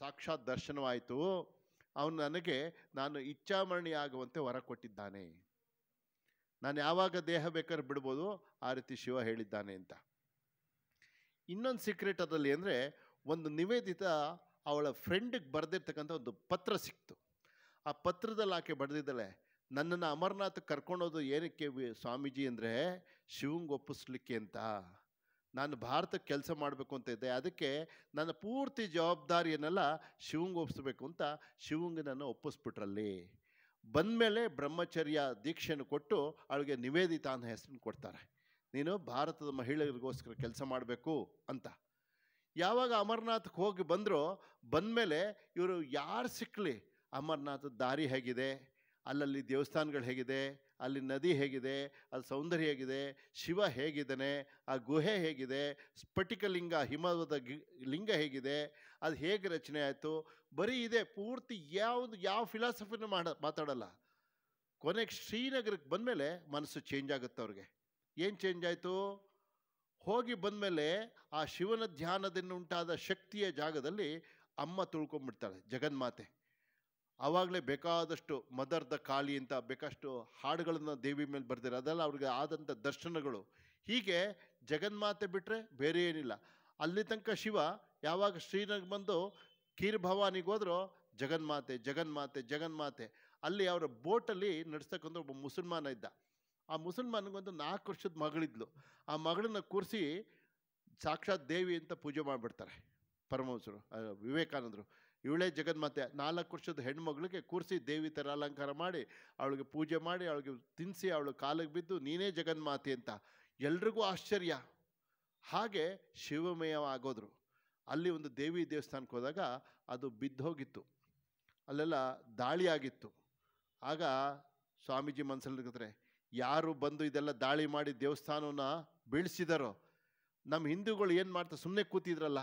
ಸಾಕ್ಷಾತ್ ದರ್ಶನವಾಯಿತು ಅವನು ನನಗೆ ನಾನು ಇಚ್ಛಾಮರಣಿಯಾಗುವಂತೆ ಆಗುವಂತೆ ವರ ಕೊಟ್ಟಿದ್ದಾನೆ ನಾನು ಯಾವಾಗ ದೇಹ ಬೇಕಾದ್ರೆ ಬಿಡ್ಬೋದು ಆ ರೀತಿ ಶಿವ ಹೇಳಿದ್ದಾನೆ ಅಂತ ಇನ್ನೊಂದು ಸೀಕ್ರೆಟ್ ಅದರಲ್ಲಿ ಅಂದರೆ ಒಂದು ನಿವೇದಿತ ಅವಳ ಫ್ರೆಂಡಿಗೆ ಬರೆದಿರ್ತಕ್ಕಂಥ ಒಂದು ಪತ್ರ ಸಿಕ್ತು ಆ ಪತ್ರದಲ್ಲಿ ಆಕೆ ಬರೆದಿದ್ದಾಳೆ ನನ್ನನ್ನು ಅಮರನಾಥ್ ಕರ್ಕೊಂಡೋದು ಏನಕ್ಕೆ ಸ್ವಾಮೀಜಿ ಅಂದರೆ ಶಿವಂಗೆ ಒಪ್ಪಿಸ್ಲಿಕ್ಕೆ ಅಂತ ನಾನು ಭಾರತಕ್ಕೆ ಕೆಲಸ ಮಾಡಬೇಕು ಅಂತ ಇದ್ದೆ ಅದಕ್ಕೆ ನನ್ನ ಪೂರ್ತಿ ಜವಾಬ್ದಾರಿಯನ್ನೆಲ್ಲ ಶಿವಂಗ್ ಒಪ್ಪಿಸ್ಬೇಕು ಅಂತ ಶಿವಂಗನನ್ನು ಒಪ್ಪಿಸ್ಬಿಟ್ರಲ್ಲಿ ಬಂದಮೇಲೆ ಬ್ರಹ್ಮಚರ್ಯ ದೀಕ್ಷೆಯನ್ನು ಕೊಟ್ಟು ಅವಳಿಗೆ ನಿವೇದಿತ ಅನ್ನೋ ಹೆಸರನ್ನು ಕೊಡ್ತಾರೆ ನೀನು ಭಾರತದ ಮಹಿಳೆಯರಿಗೋಸ್ಕರ ಕೆಲಸ ಮಾಡಬೇಕು ಅಂತ ಯಾವಾಗ ಅಮರನಾಥ್ಗೆ ಹೋಗಿ ಬಂದರೂ ಬಂದಮೇಲೆ ಇವರು ಯಾರು ಸಿಕ್ಕಲಿ ಅಮರನಾಥದ ದಾರಿ ಹೇಗಿದೆ ಅಲ್ಲಲ್ಲಿ ದೇವಸ್ಥಾನಗಳು ಹೇಗಿದೆ ಅಲ್ಲಿ ನದಿ ಹೇಗಿದೆ ಅಲ್ಲಿ ಸೌಂದರ್ಯ ಹೇಗಿದೆ ಶಿವ ಹೇಗಿದ್ದಾನೆ ಆ ಗುಹೆ ಹೇಗಿದೆ ಸ್ಫಟಿಕಲಿಂಗ ಹಿಮದ ಲಿಂಗ ಹೇಗಿದೆ ಅದು ಹೇಗೆ ರಚನೆ ಆಯಿತು ಬರೀ ಇದೆ ಪೂರ್ತಿ ಯಾವುದು ಯಾವ ಫಿಲಾಸಫಿನ ಮಾಡ ಮಾತಾಡಲ್ಲ ಕೊನೆಗೆ ಶ್ರೀನಗರಕ್ಕೆ ಬಂದಮೇಲೆ ಮನಸ್ಸು ಚೇಂಜ್ ಆಗುತ್ತೆ ಅವ್ರಿಗೆ ಏನು ಚೇಂಜ್ ಆಯಿತು ಹೋಗಿ ಬಂದಮೇಲೆ ಆ ಶಿವನ ಧ್ಯಾನದಿಂದ ಉಂಟಾದ ಶಕ್ತಿಯ ಜಾಗದಲ್ಲಿ ಅಮ್ಮ ತುಳ್ಕೊಂಡ್ಬಿಡ್ತಾಳೆ ಜಗನ್ಮಾತೆ ಆವಾಗಲೇ ಬೇಕಾದಷ್ಟು ಮದರ್ ದ ಕಾಳಿ ಅಂತ ಬೇಕಷ್ಟು ಹಾಡುಗಳನ್ನು ದೇವಿ ಮೇಲೆ ಬರೆದಿರೋ ಅದೆಲ್ಲ ಅವ್ರಿಗೆ ಆದಂಥ ದರ್ಶನಗಳು ಹೀಗೆ ಜಗನ್ಮಾತೆ ಬಿಟ್ಟರೆ ಬೇರೆ ಏನಿಲ್ಲ ಅಲ್ಲಿ ತನಕ ಶಿವ ಯಾವಾಗ ಶ್ರೀನಗ್ ಬಂದು ಕೀರ್ ಹೋದ್ರು ಜಗನ್ಮಾತೆ ಜಗನ್ಮಾತೆ ಜಗನ್ಮಾತೆ ಅಲ್ಲಿ ಅವರ ಬೋಟಲ್ಲಿ ನಡೆಸ್ತಕ್ಕಂಥ ಒಬ್ಬ ಮುಸಲ್ಮಾನ ಇದ್ದ ಆ ಮುಸಲ್ಮಾನಿಗೊಂದು ನಾಲ್ಕು ವರ್ಷದ ಮಗಳಿದ್ಲು ಆ ಮಗಳನ್ನ ಕೂರಿಸಿ ಸಾಕ್ಷಾತ್ ದೇವಿ ಅಂತ ಪೂಜೆ ಮಾಡಿಬಿಡ್ತಾರೆ ಪರಮಹಂಸರು ವಿವೇಕಾನಂದರು ಇವಳೇ ಜಗನ್ಮಾತೆ ನಾಲ್ಕು ವರ್ಷದ ಹೆಣ್ಮಗಳಿಗೆ ಕೂರಿಸಿ ದೇವಿ ಥರ ಅಲಂಕಾರ ಮಾಡಿ ಅವಳಿಗೆ ಪೂಜೆ ಮಾಡಿ ಅವಳಿಗೆ ತಿನ್ನಿಸಿ ಅವಳು ಕಾಲಿಗೆ ಬಿದ್ದು ನೀನೇ ಜಗನ್ಮಾತೆ ಅಂತ ಎಲ್ರಿಗೂ ಆಶ್ಚರ್ಯ ಹಾಗೆ ಆಗೋದ್ರು ಅಲ್ಲಿ ಒಂದು ದೇವಿ ದೇವಸ್ಥಾನಕ್ಕೆ ಹೋದಾಗ ಅದು ಬಿದ್ದೋಗಿತ್ತು ಅಲ್ಲೆಲ್ಲ ದಾಳಿಯಾಗಿತ್ತು ಆಗ ಸ್ವಾಮೀಜಿ ಮನಸ್ಸಲ್ಲಿರ್ತಾರೆ ಯಾರು ಬಂದು ಇದೆಲ್ಲ ದಾಳಿ ಮಾಡಿ ದೇವಸ್ಥಾನವನ್ನು ಬೀಳಿಸಿದಾರೋ ನಮ್ಮ ಹಿಂದೂಗಳು ಏನು ಮಾಡ್ತಾರೆ ಸುಮ್ಮನೆ ಕೂತಿದ್ರಲ್ಲ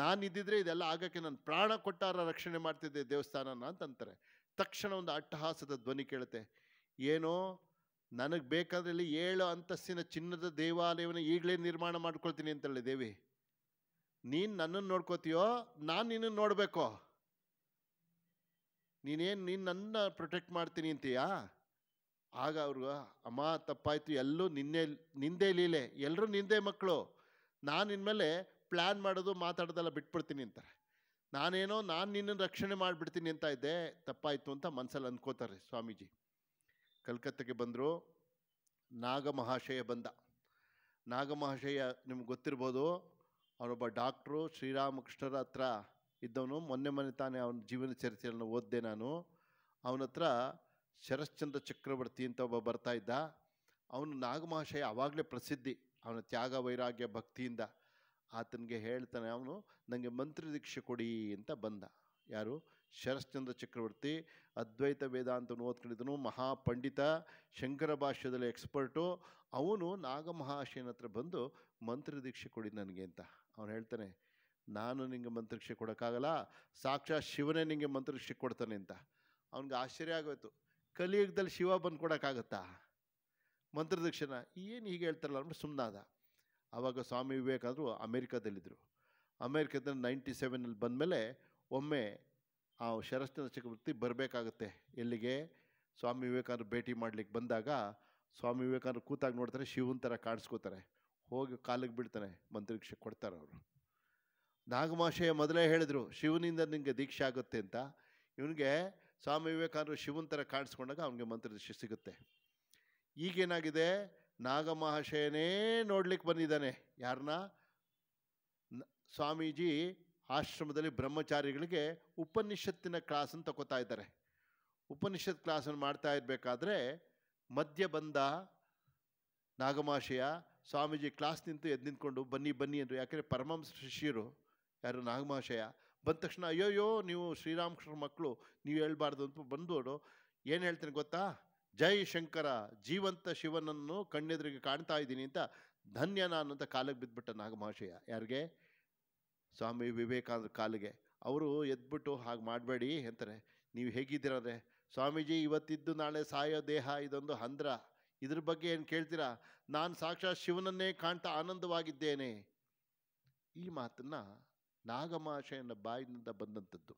ನಾನಿದ್ದಿದ್ರೆ ಇದೆಲ್ಲ ಆಗಕ್ಕೆ ನಾನು ಪ್ರಾಣ ಕೊಟ್ಟಾರ ರಕ್ಷಣೆ ಮಾಡ್ತಿದ್ದೆ ದೇವಸ್ಥಾನನ ಅಂತಂತಾರೆ ತಕ್ಷಣ ಒಂದು ಅಟ್ಟಹಾಸದ ಧ್ವನಿ ಕೇಳುತ್ತೆ ಏನೋ ನನಗೆ ಬೇಕಾದ್ರೆ ಇಲ್ಲಿ ಏಳು ಅಂತಸ್ತಿನ ಚಿನ್ನದ ದೇವಾಲಯವನ್ನು ಈಗಲೇ ನಿರ್ಮಾಣ ಮಾಡ್ಕೊಳ್ತೀನಿ ಅಂತೇಳಿ ದೇವಿ ನೀನು ನನ್ನನ್ನು ನೋಡ್ಕೋತೀಯೋ ನಾನು ನಿನ್ನನ್ನು ನೋಡಬೇಕೋ ನೀನೇನು ನೀನು ನನ್ನ ಪ್ರೊಟೆಕ್ಟ್ ಮಾಡ್ತೀನಿ ಅಂತೀಯಾ ಆಗ ಅವ್ರಿಗ ಅಮ್ಮ ತಪ್ಪಾಯಿತು ಎಲ್ಲೂ ನಿನ್ನೆ ನಿಂದೆ ಲೀಲೆ ಎಲ್ಲರೂ ನಿಂದೆ ಮಕ್ಕಳು ನಾನು ಇನ್ಮೇಲೆ ಪ್ಲ್ಯಾನ್ ಮಾಡೋದು ಮಾತಾಡೋದೆಲ್ಲ ಬಿಟ್ಬಿಡ್ತೀನಿ ಅಂತಾರೆ ನಾನೇನೋ ನಾನು ನಿನ್ನನ್ನು ರಕ್ಷಣೆ ಮಾಡಿಬಿಡ್ತೀನಿ ಅಂತ ಇದ್ದೆ ತಪ್ಪಾಯಿತು ಅಂತ ಮನಸ್ಸಲ್ಲಿ ಅಂದ್ಕೋತಾರೆ ಸ್ವಾಮೀಜಿ ಕಲ್ಕತ್ತೆಗೆ ಬಂದರು ನಾಗಮಹಾಶಯ ಬಂದ ನಾಗಮಹಾಶಯ ನಿಮ್ಗೆ ಗೊತ್ತಿರ್ಬೋದು ಅವನೊಬ್ಬ ಡಾಕ್ಟ್ರು ಶ್ರೀರಾಮಕೃಷ್ಣರ ಹತ್ರ ಇದ್ದವನು ಮೊನ್ನೆ ಮೊನ್ನೆ ತಾನೇ ಅವನ ಜೀವನ ಚರಿತ್ರೆಯನ್ನು ಓದಿದೆ ನಾನು ಅವನ ಹತ್ರ ಶರಶ್ಚಂದ್ರ ಚಕ್ರವರ್ತಿ ಅಂತ ಒಬ್ಬ ಬರ್ತಾ ಇದ್ದ ಅವನು ನಾಗಮಹಾಶಯ ಆವಾಗಲೇ ಪ್ರಸಿದ್ಧಿ ಅವನ ತ್ಯಾಗ ವೈರಾಗ್ಯ ಭಕ್ತಿಯಿಂದ ಆತನಿಗೆ ಹೇಳ್ತಾನೆ ಅವನು ನನಗೆ ಮಂತ್ರಿ ದೀಕ್ಷೆ ಕೊಡಿ ಅಂತ ಬಂದ ಯಾರು ಶರಶ್ಚಂದ್ರ ಚಕ್ರವರ್ತಿ ಅದ್ವೈತ ವೇದಾಂತ ಓದ್ಕೊಂಡಿದ್ದನು ಮಹಾಪಂಡಿತ ಶಂಕರ ಭಾಷ್ಯದಲ್ಲಿ ಎಕ್ಸ್ಪರ್ಟು ಅವನು ನಾಗಮಹಾಶಯನ ಹತ್ರ ಬಂದು ಮಂತ್ರಿ ದೀಕ್ಷೆ ಕೊಡಿ ನನಗೆ ಅಂತ ಅವನು ಹೇಳ್ತಾನೆ ನಾನು ನಿಮಗೆ ಮಂತ್ರಿಕ್ಷೆ ಕೊಡೋಕ್ಕಾಗಲ್ಲ ಸಾಕ್ಷಾತ್ ಶಿವನೇ ನಿಮಗೆ ಮಂತ್ರಿಕ್ಷೆ ಕೊಡ್ತಾನೆ ಅಂತ ಅವನಿಗೆ ಆಶ್ಚರ್ಯ ಆಗೋಯ್ತು ಕಲಿಯುಗದಲ್ಲಿ ಶಿವ ಬಂದು ಕೊಡೋಕ್ಕಾಗತ್ತಾ ಮಂತ್ರದೀಕ್ಷೆನ ಏನು ಹೀಗೆ ಹೇಳ್ತಾರಲ್ಲ ಅಂದ್ರೆ ಸುಮ್ಮನಾದ ಆವಾಗ ಸ್ವಾಮಿ ವಿವೇಕಾನಂದರು ಅಮೇರಿಕಾದಲ್ಲಿದ್ದರು ಅಮೇರಿಕಾದಲ್ಲಿ ನೈಂಟಿ ಸೆವೆನಲ್ಲಿ ಬಂದಮೇಲೆ ಒಮ್ಮೆ ಆ ಶರಶ್ಚಂದ್ರ ಚಕ್ರವರ್ತಿ ಬರಬೇಕಾಗತ್ತೆ ಎಲ್ಲಿಗೆ ಸ್ವಾಮಿ ವಿವೇಕಾನಂದ ಭೇಟಿ ಮಾಡಲಿಕ್ಕೆ ಬಂದಾಗ ಸ್ವಾಮಿ ವಿವೇಕಾನಂದರು ಕೂತಾಗ ನೋಡ್ತಾರೆ ಶಿವನ ಥರ ಕಾಣಿಸ್ಕೋತಾರೆ ಹೋಗಿ ಕಾಲಿಗೆ ಬಿಡ್ತಾನೆ ಮಂತ್ರಿಕ್ಷೆ ಕೊಡ್ತಾರೆ ಅವರು ನಾಗಮಾಶಯ ಮೊದಲೇ ಹೇಳಿದರು ಶಿವನಿಂದ ನಿಮಗೆ ದೀಕ್ಷೆ ಆಗುತ್ತೆ ಅಂತ ಇವನಿಗೆ ಸ್ವಾಮಿ ವಿವೇಕಾನಂದರು ಶಿವನ ಥರ ಕಾಣಿಸ್ಕೊಂಡಾಗ ಅವನಿಗೆ ಮಂತ್ರದೀಕ್ಷೆ ಸಿಗುತ್ತೆ ಈಗೇನಾಗಿದೆ ನಾಗಮಹಾಶಯನೇ ನೋಡ್ಲಿಕ್ಕೆ ಬಂದಿದ್ದಾನೆ ಯಾರನ್ನ ಸ್ವಾಮೀಜಿ ಆಶ್ರಮದಲ್ಲಿ ಬ್ರಹ್ಮಚಾರಿಗಳಿಗೆ ಉಪನಿಷತ್ತಿನ ಕ್ಲಾಸನ್ನು ತಗೋತಾ ಇದ್ದಾರೆ ಉಪನಿಷತ್ ಕ್ಲಾಸನ್ನು ಮಾಡ್ತಾ ಇರಬೇಕಾದ್ರೆ ಮಧ್ಯ ಬಂದ ನಾಗಮಾಶಯ ಸ್ವಾಮೀಜಿ ಕ್ಲಾಸ್ ನಿಂತು ಎದ್ದು ನಿಂತ್ಕೊಂಡು ಬನ್ನಿ ಬನ್ನಿ ಅಂದರು ಯಾಕಂದ್ರೆ ಪರಮಂಸ ಶಿಷ್ಯರು ಯಾರು ನಾಗಮಹಾಶಯ ಬಂದ ತಕ್ಷಣ ಅಯ್ಯೋಯ್ಯೋ ನೀವು ಶ್ರೀರಾಮಕೃಷ್ಣ ಮಕ್ಕಳು ನೀವು ಹೇಳ್ಬಾರ್ದು ಅಂತ ಬಂದವರು ಏನು ಹೇಳ್ತೀನಿ ಗೊತ್ತಾ ಜೈ ಶಂಕರ ಜೀವಂತ ಶಿವನನ್ನು ಕಣ್ಣೆದುರಿಗೆ ಕಾಣ್ತಾ ಇದ್ದೀನಿ ಅಂತ ಧನ್ಯನ ಅಂತ ಕಾಲಿಗೆ ಬಿದ್ದುಬಿಟ್ಟ ನಾಗಮಹಾಶಯ ಯಾರಿಗೆ ಸ್ವಾಮಿ ವಿವೇಕಾನಂದ ಕಾಲಿಗೆ ಅವರು ಎದ್ಬಿಟ್ಟು ಹಾಗೆ ಮಾಡಬೇಡಿ ಅಂತಾರೆ ನೀವು ಹೇಗಿದ್ದೀರಂದರೆ ಸ್ವಾಮೀಜಿ ಇವತ್ತಿದ್ದು ನಾಳೆ ಸಾಯೋ ದೇಹ ಇದೊಂದು ಹಂದ್ರ ಇದ್ರ ಬಗ್ಗೆ ಏನು ಕೇಳ್ತೀರಾ ನಾನು ಸಾಕ್ಷಾತ್ ಶಿವನನ್ನೇ ಕಾಣ್ತಾ ಆನಂದವಾಗಿದ್ದೇನೆ ಈ ಮಾತನ್ನು ನಾಗಮಹಾಶಯನ ಬಾಯಿನಿಂದ ಬಂದಂಥದ್ದು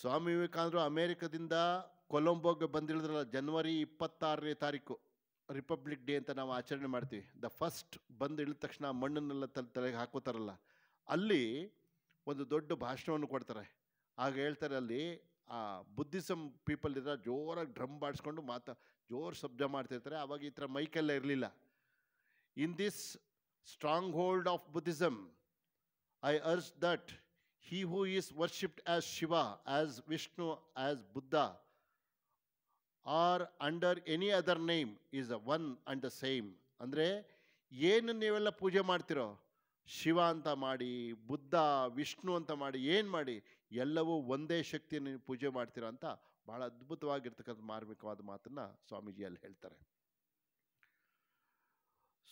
ಸ್ವಾಮಿ ವಿವೇಕಾನಂದರು ಅಮೇರಿಕದಿಂದ ಕೊಲಂಬೋಗೆ ಬಂದಿಳಿದ್ರಲ್ಲ ಜನ್ವರಿ ಇಪ್ಪತ್ತಾರನೇ ತಾರೀಕು ರಿಪಬ್ಲಿಕ್ ಡೇ ಅಂತ ನಾವು ಆಚರಣೆ ಮಾಡ್ತೀವಿ ದ ಫಸ್ಟ್ ಬಂದು ಇಳಿದ ತಕ್ಷಣ ಮಣ್ಣನ್ನೆಲ್ಲ ತಲೆ ತಲೆಗೆ ಹಾಕೋತಾರಲ್ಲ ಅಲ್ಲಿ ಒಂದು ದೊಡ್ಡ ಭಾಷಣವನ್ನು ಕೊಡ್ತಾರೆ ಆಗ ಹೇಳ್ತಾರೆ ಅಲ್ಲಿ ಆ ಬುದ್ಧಿಸಮ್ ಪೀಪಲ್ ಇರೋ ಜೋರಾಗಿ ಡ್ರಮ್ ಬಾಡಿಸ್ಕೊಂಡು ಮಾತಾ ಜೋರು ಶಬ್ದ ಮಾಡ್ತಿರ್ತಾರೆ ಆವಾಗ ಈ ಥರ ಮೈಕೆಲ್ಲ ಇರಲಿಲ್ಲ in this stronghold of Buddhism I ಅರ್ಸ್ that he who is worshipped as Shiva as Vishnu as Buddha or under any other name is a one and the same ಅಂದರೆ ಏನು ನೀವೆಲ್ಲ ಪೂಜೆ ಮಾಡ್ತಿರೋ ಶಿವ ಅಂತ ಮಾಡಿ ಬುದ್ಧ ವಿಷ್ಣು ಅಂತ ಮಾಡಿ ಏನು ಮಾಡಿ ಎಲ್ಲವೂ ಒಂದೇ ಶಕ್ತಿಯನ್ನು ನೀವು ಪೂಜೆ ಮಾಡ್ತೀರೋ ಅಂತ ಭಾಳ ಅದ್ಭುತವಾಗಿರ್ತಕ್ಕಂಥ ಮಾರ್ಮಿಕವಾದ ಮಾತನ್ನು ಸ್ವಾಮೀಜಿ ಅಲ್ಲಿ ಹೇಳ್ತಾರೆ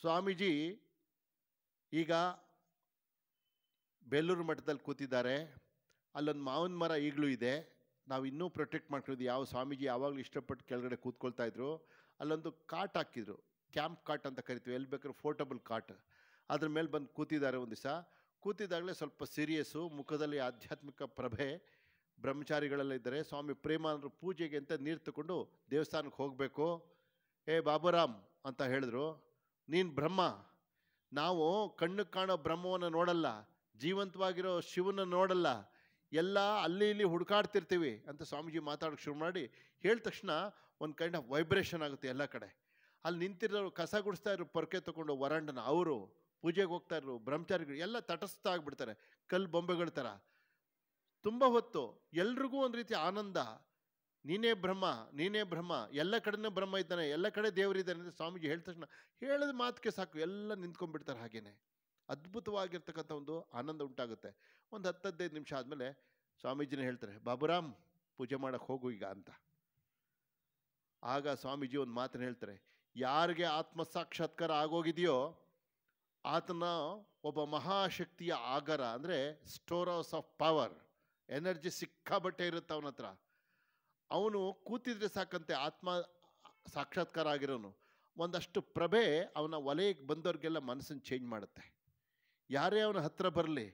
ಸ್ವಾಮೀಜಿ ಈಗ ಬೇಲೂರು ಮಠದಲ್ಲಿ ಕೂತಿದ್ದಾರೆ ಅಲ್ಲೊಂದು ಮಾವಿನ ಮರ ಈಗಲೂ ಇದೆ ನಾವು ಇನ್ನೂ ಪ್ರೊಟೆಕ್ಟ್ ಮಾಡ್ಕೊಳ್ಳೋದು ಯಾವ ಸ್ವಾಮೀಜಿ ಯಾವಾಗಲೂ ಇಷ್ಟಪಟ್ಟು ಕೆಳಗಡೆ ಕೂತ್ಕೊಳ್ತಾ ಇದ್ರು ಅಲ್ಲೊಂದು ಕಾಟ್ ಹಾಕಿದ್ರು ಕ್ಯಾಂಪ್ ಕಾಟ್ ಅಂತ ಕರಿತೀವಿ ಎಲ್ಲಿ ಬೇಕಾದ್ರೆ ಫೋರ್ಟಬಲ್ ಕಾಟ್ ಅದ್ರ ಮೇಲೆ ಬಂದು ಕೂತಿದ್ದಾರೆ ಒಂದು ದಿವಸ ಕೂತಿದ್ದಾಗಲೇ ಸ್ವಲ್ಪ ಸೀರಿಯಸ್ಸು ಮುಖದಲ್ಲಿ ಆಧ್ಯಾತ್ಮಿಕ ಪ್ರಭೆ ಬ್ರಹ್ಮಚಾರಿಗಳೆಲ್ಲ ಇದ್ದಾರೆ ಸ್ವಾಮಿ ಪ್ರೇಮಾನರು ಪೂಜೆಗೆ ಅಂತ ನೀರು ತಗೊಂಡು ದೇವಸ್ಥಾನಕ್ಕೆ ಹೋಗಬೇಕು ಏ ಬಾಬುರಾಮ್ ಅಂತ ಹೇಳಿದ್ರು ನೀನು ಬ್ರಹ್ಮ ನಾವು ಕಣ್ಣು ಕಾಣೋ ಬ್ರಹ್ಮವನ್ನು ನೋಡಲ್ಲ ಜೀವಂತವಾಗಿರೋ ಶಿವನ ನೋಡಲ್ಲ ಎಲ್ಲ ಅಲ್ಲಿ ಇಲ್ಲಿ ಹುಡುಕಾಡ್ತಿರ್ತೀವಿ ಅಂತ ಸ್ವಾಮೀಜಿ ಮಾತಾಡೋಕ್ಕೆ ಶುರು ಮಾಡಿ ಹೇಳಿದ ತಕ್ಷಣ ಒಂದು ಕೈಂಡ್ ಆಫ್ ವೈಬ್ರೇಷನ್ ಆಗುತ್ತೆ ಎಲ್ಲ ಕಡೆ ಅಲ್ಲಿ ನಿಂತಿರೋರು ಕಸ ಗುಡಿಸ್ತಾ ಇರೋ ಪೊರಕೆ ತೊಗೊಂಡು ವರಾಂಡನ ಅವರು ಪೂಜೆಗೆ ಹೋಗ್ತಾ ಇರೋ ಬ್ರಹ್ಮಚಾರಿಗಳು ಎಲ್ಲ ತಟಸ್ಥ ಆಗ್ಬಿಡ್ತಾರೆ ಕಲ್ಲು ಬೊಂಬೆಗಳ ಥರ ತುಂಬ ಹೊತ್ತು ಎಲ್ರಿಗೂ ಒಂದು ರೀತಿ ಆನಂದ ನೀನೇ ಬ್ರಹ್ಮ ನೀನೇ ಬ್ರಹ್ಮ ಎಲ್ಲ ಕಡೆನೂ ಬ್ರಹ್ಮ ಇದ್ದಾನೆ ಎಲ್ಲ ಕಡೆ ದೇವರಿದ್ದಾನೆ ಅಂತ ಸ್ವಾಮೀಜಿ ಹೇಳಿದ ತಕ್ಷಣ ಹೇಳಿದ ಮಾತಕ್ಕೆ ಸಾಕು ಎಲ್ಲ ನಿಂತ್ಕೊಂಡ್ಬಿಡ್ತಾರೆ ಹಾಗೇನೆ ಅದ್ಭುತವಾಗಿರ್ತಕ್ಕಂಥ ಒಂದು ಆನಂದ ಉಂಟಾಗುತ್ತೆ ಒಂದು ಹತ್ತು ಹದಿನೈದು ನಿಮಿಷ ಆದಮೇಲೆ ಸ್ವಾಮೀಜಿನ ಹೇಳ್ತಾರೆ ಬಾಬುರಾಮ್ ಪೂಜೆ ಮಾಡೋಕ್ಕೆ ಹೋಗು ಈಗ ಅಂತ ಆಗ ಸ್ವಾಮೀಜಿ ಒಂದು ಮಾತನ್ನು ಹೇಳ್ತಾರೆ ಯಾರಿಗೆ ಸಾಕ್ಷಾತ್ಕಾರ ಆಗೋಗಿದೆಯೋ ಆತನ ಒಬ್ಬ ಮಹಾಶಕ್ತಿಯ ಆಗರ ಅಂದರೆ storehouse of power energy ಬಟ್ಟೆ ಇರುತ್ತೆ ಅವನ ಹತ್ರ ಅವನು ಕೂತಿದ್ರೆ ಸಾಕಂತೆ ಆತ್ಮ ಸಾಕ್ಷಾತ್ಕಾರ ಆಗಿರೋನು ಒಂದಷ್ಟು ಪ್ರಭೆ ಅವನ ವಲಯಕ್ಕೆ ಬಂದವ್ರಿಗೆಲ್ಲ ಮನಸ್ಸನ್ನು ಚೇಂಜ್ ಮಾಡುತ್ತೆ ಯಾರೇ ಅವನ ಹತ್ರ ಬರಲಿ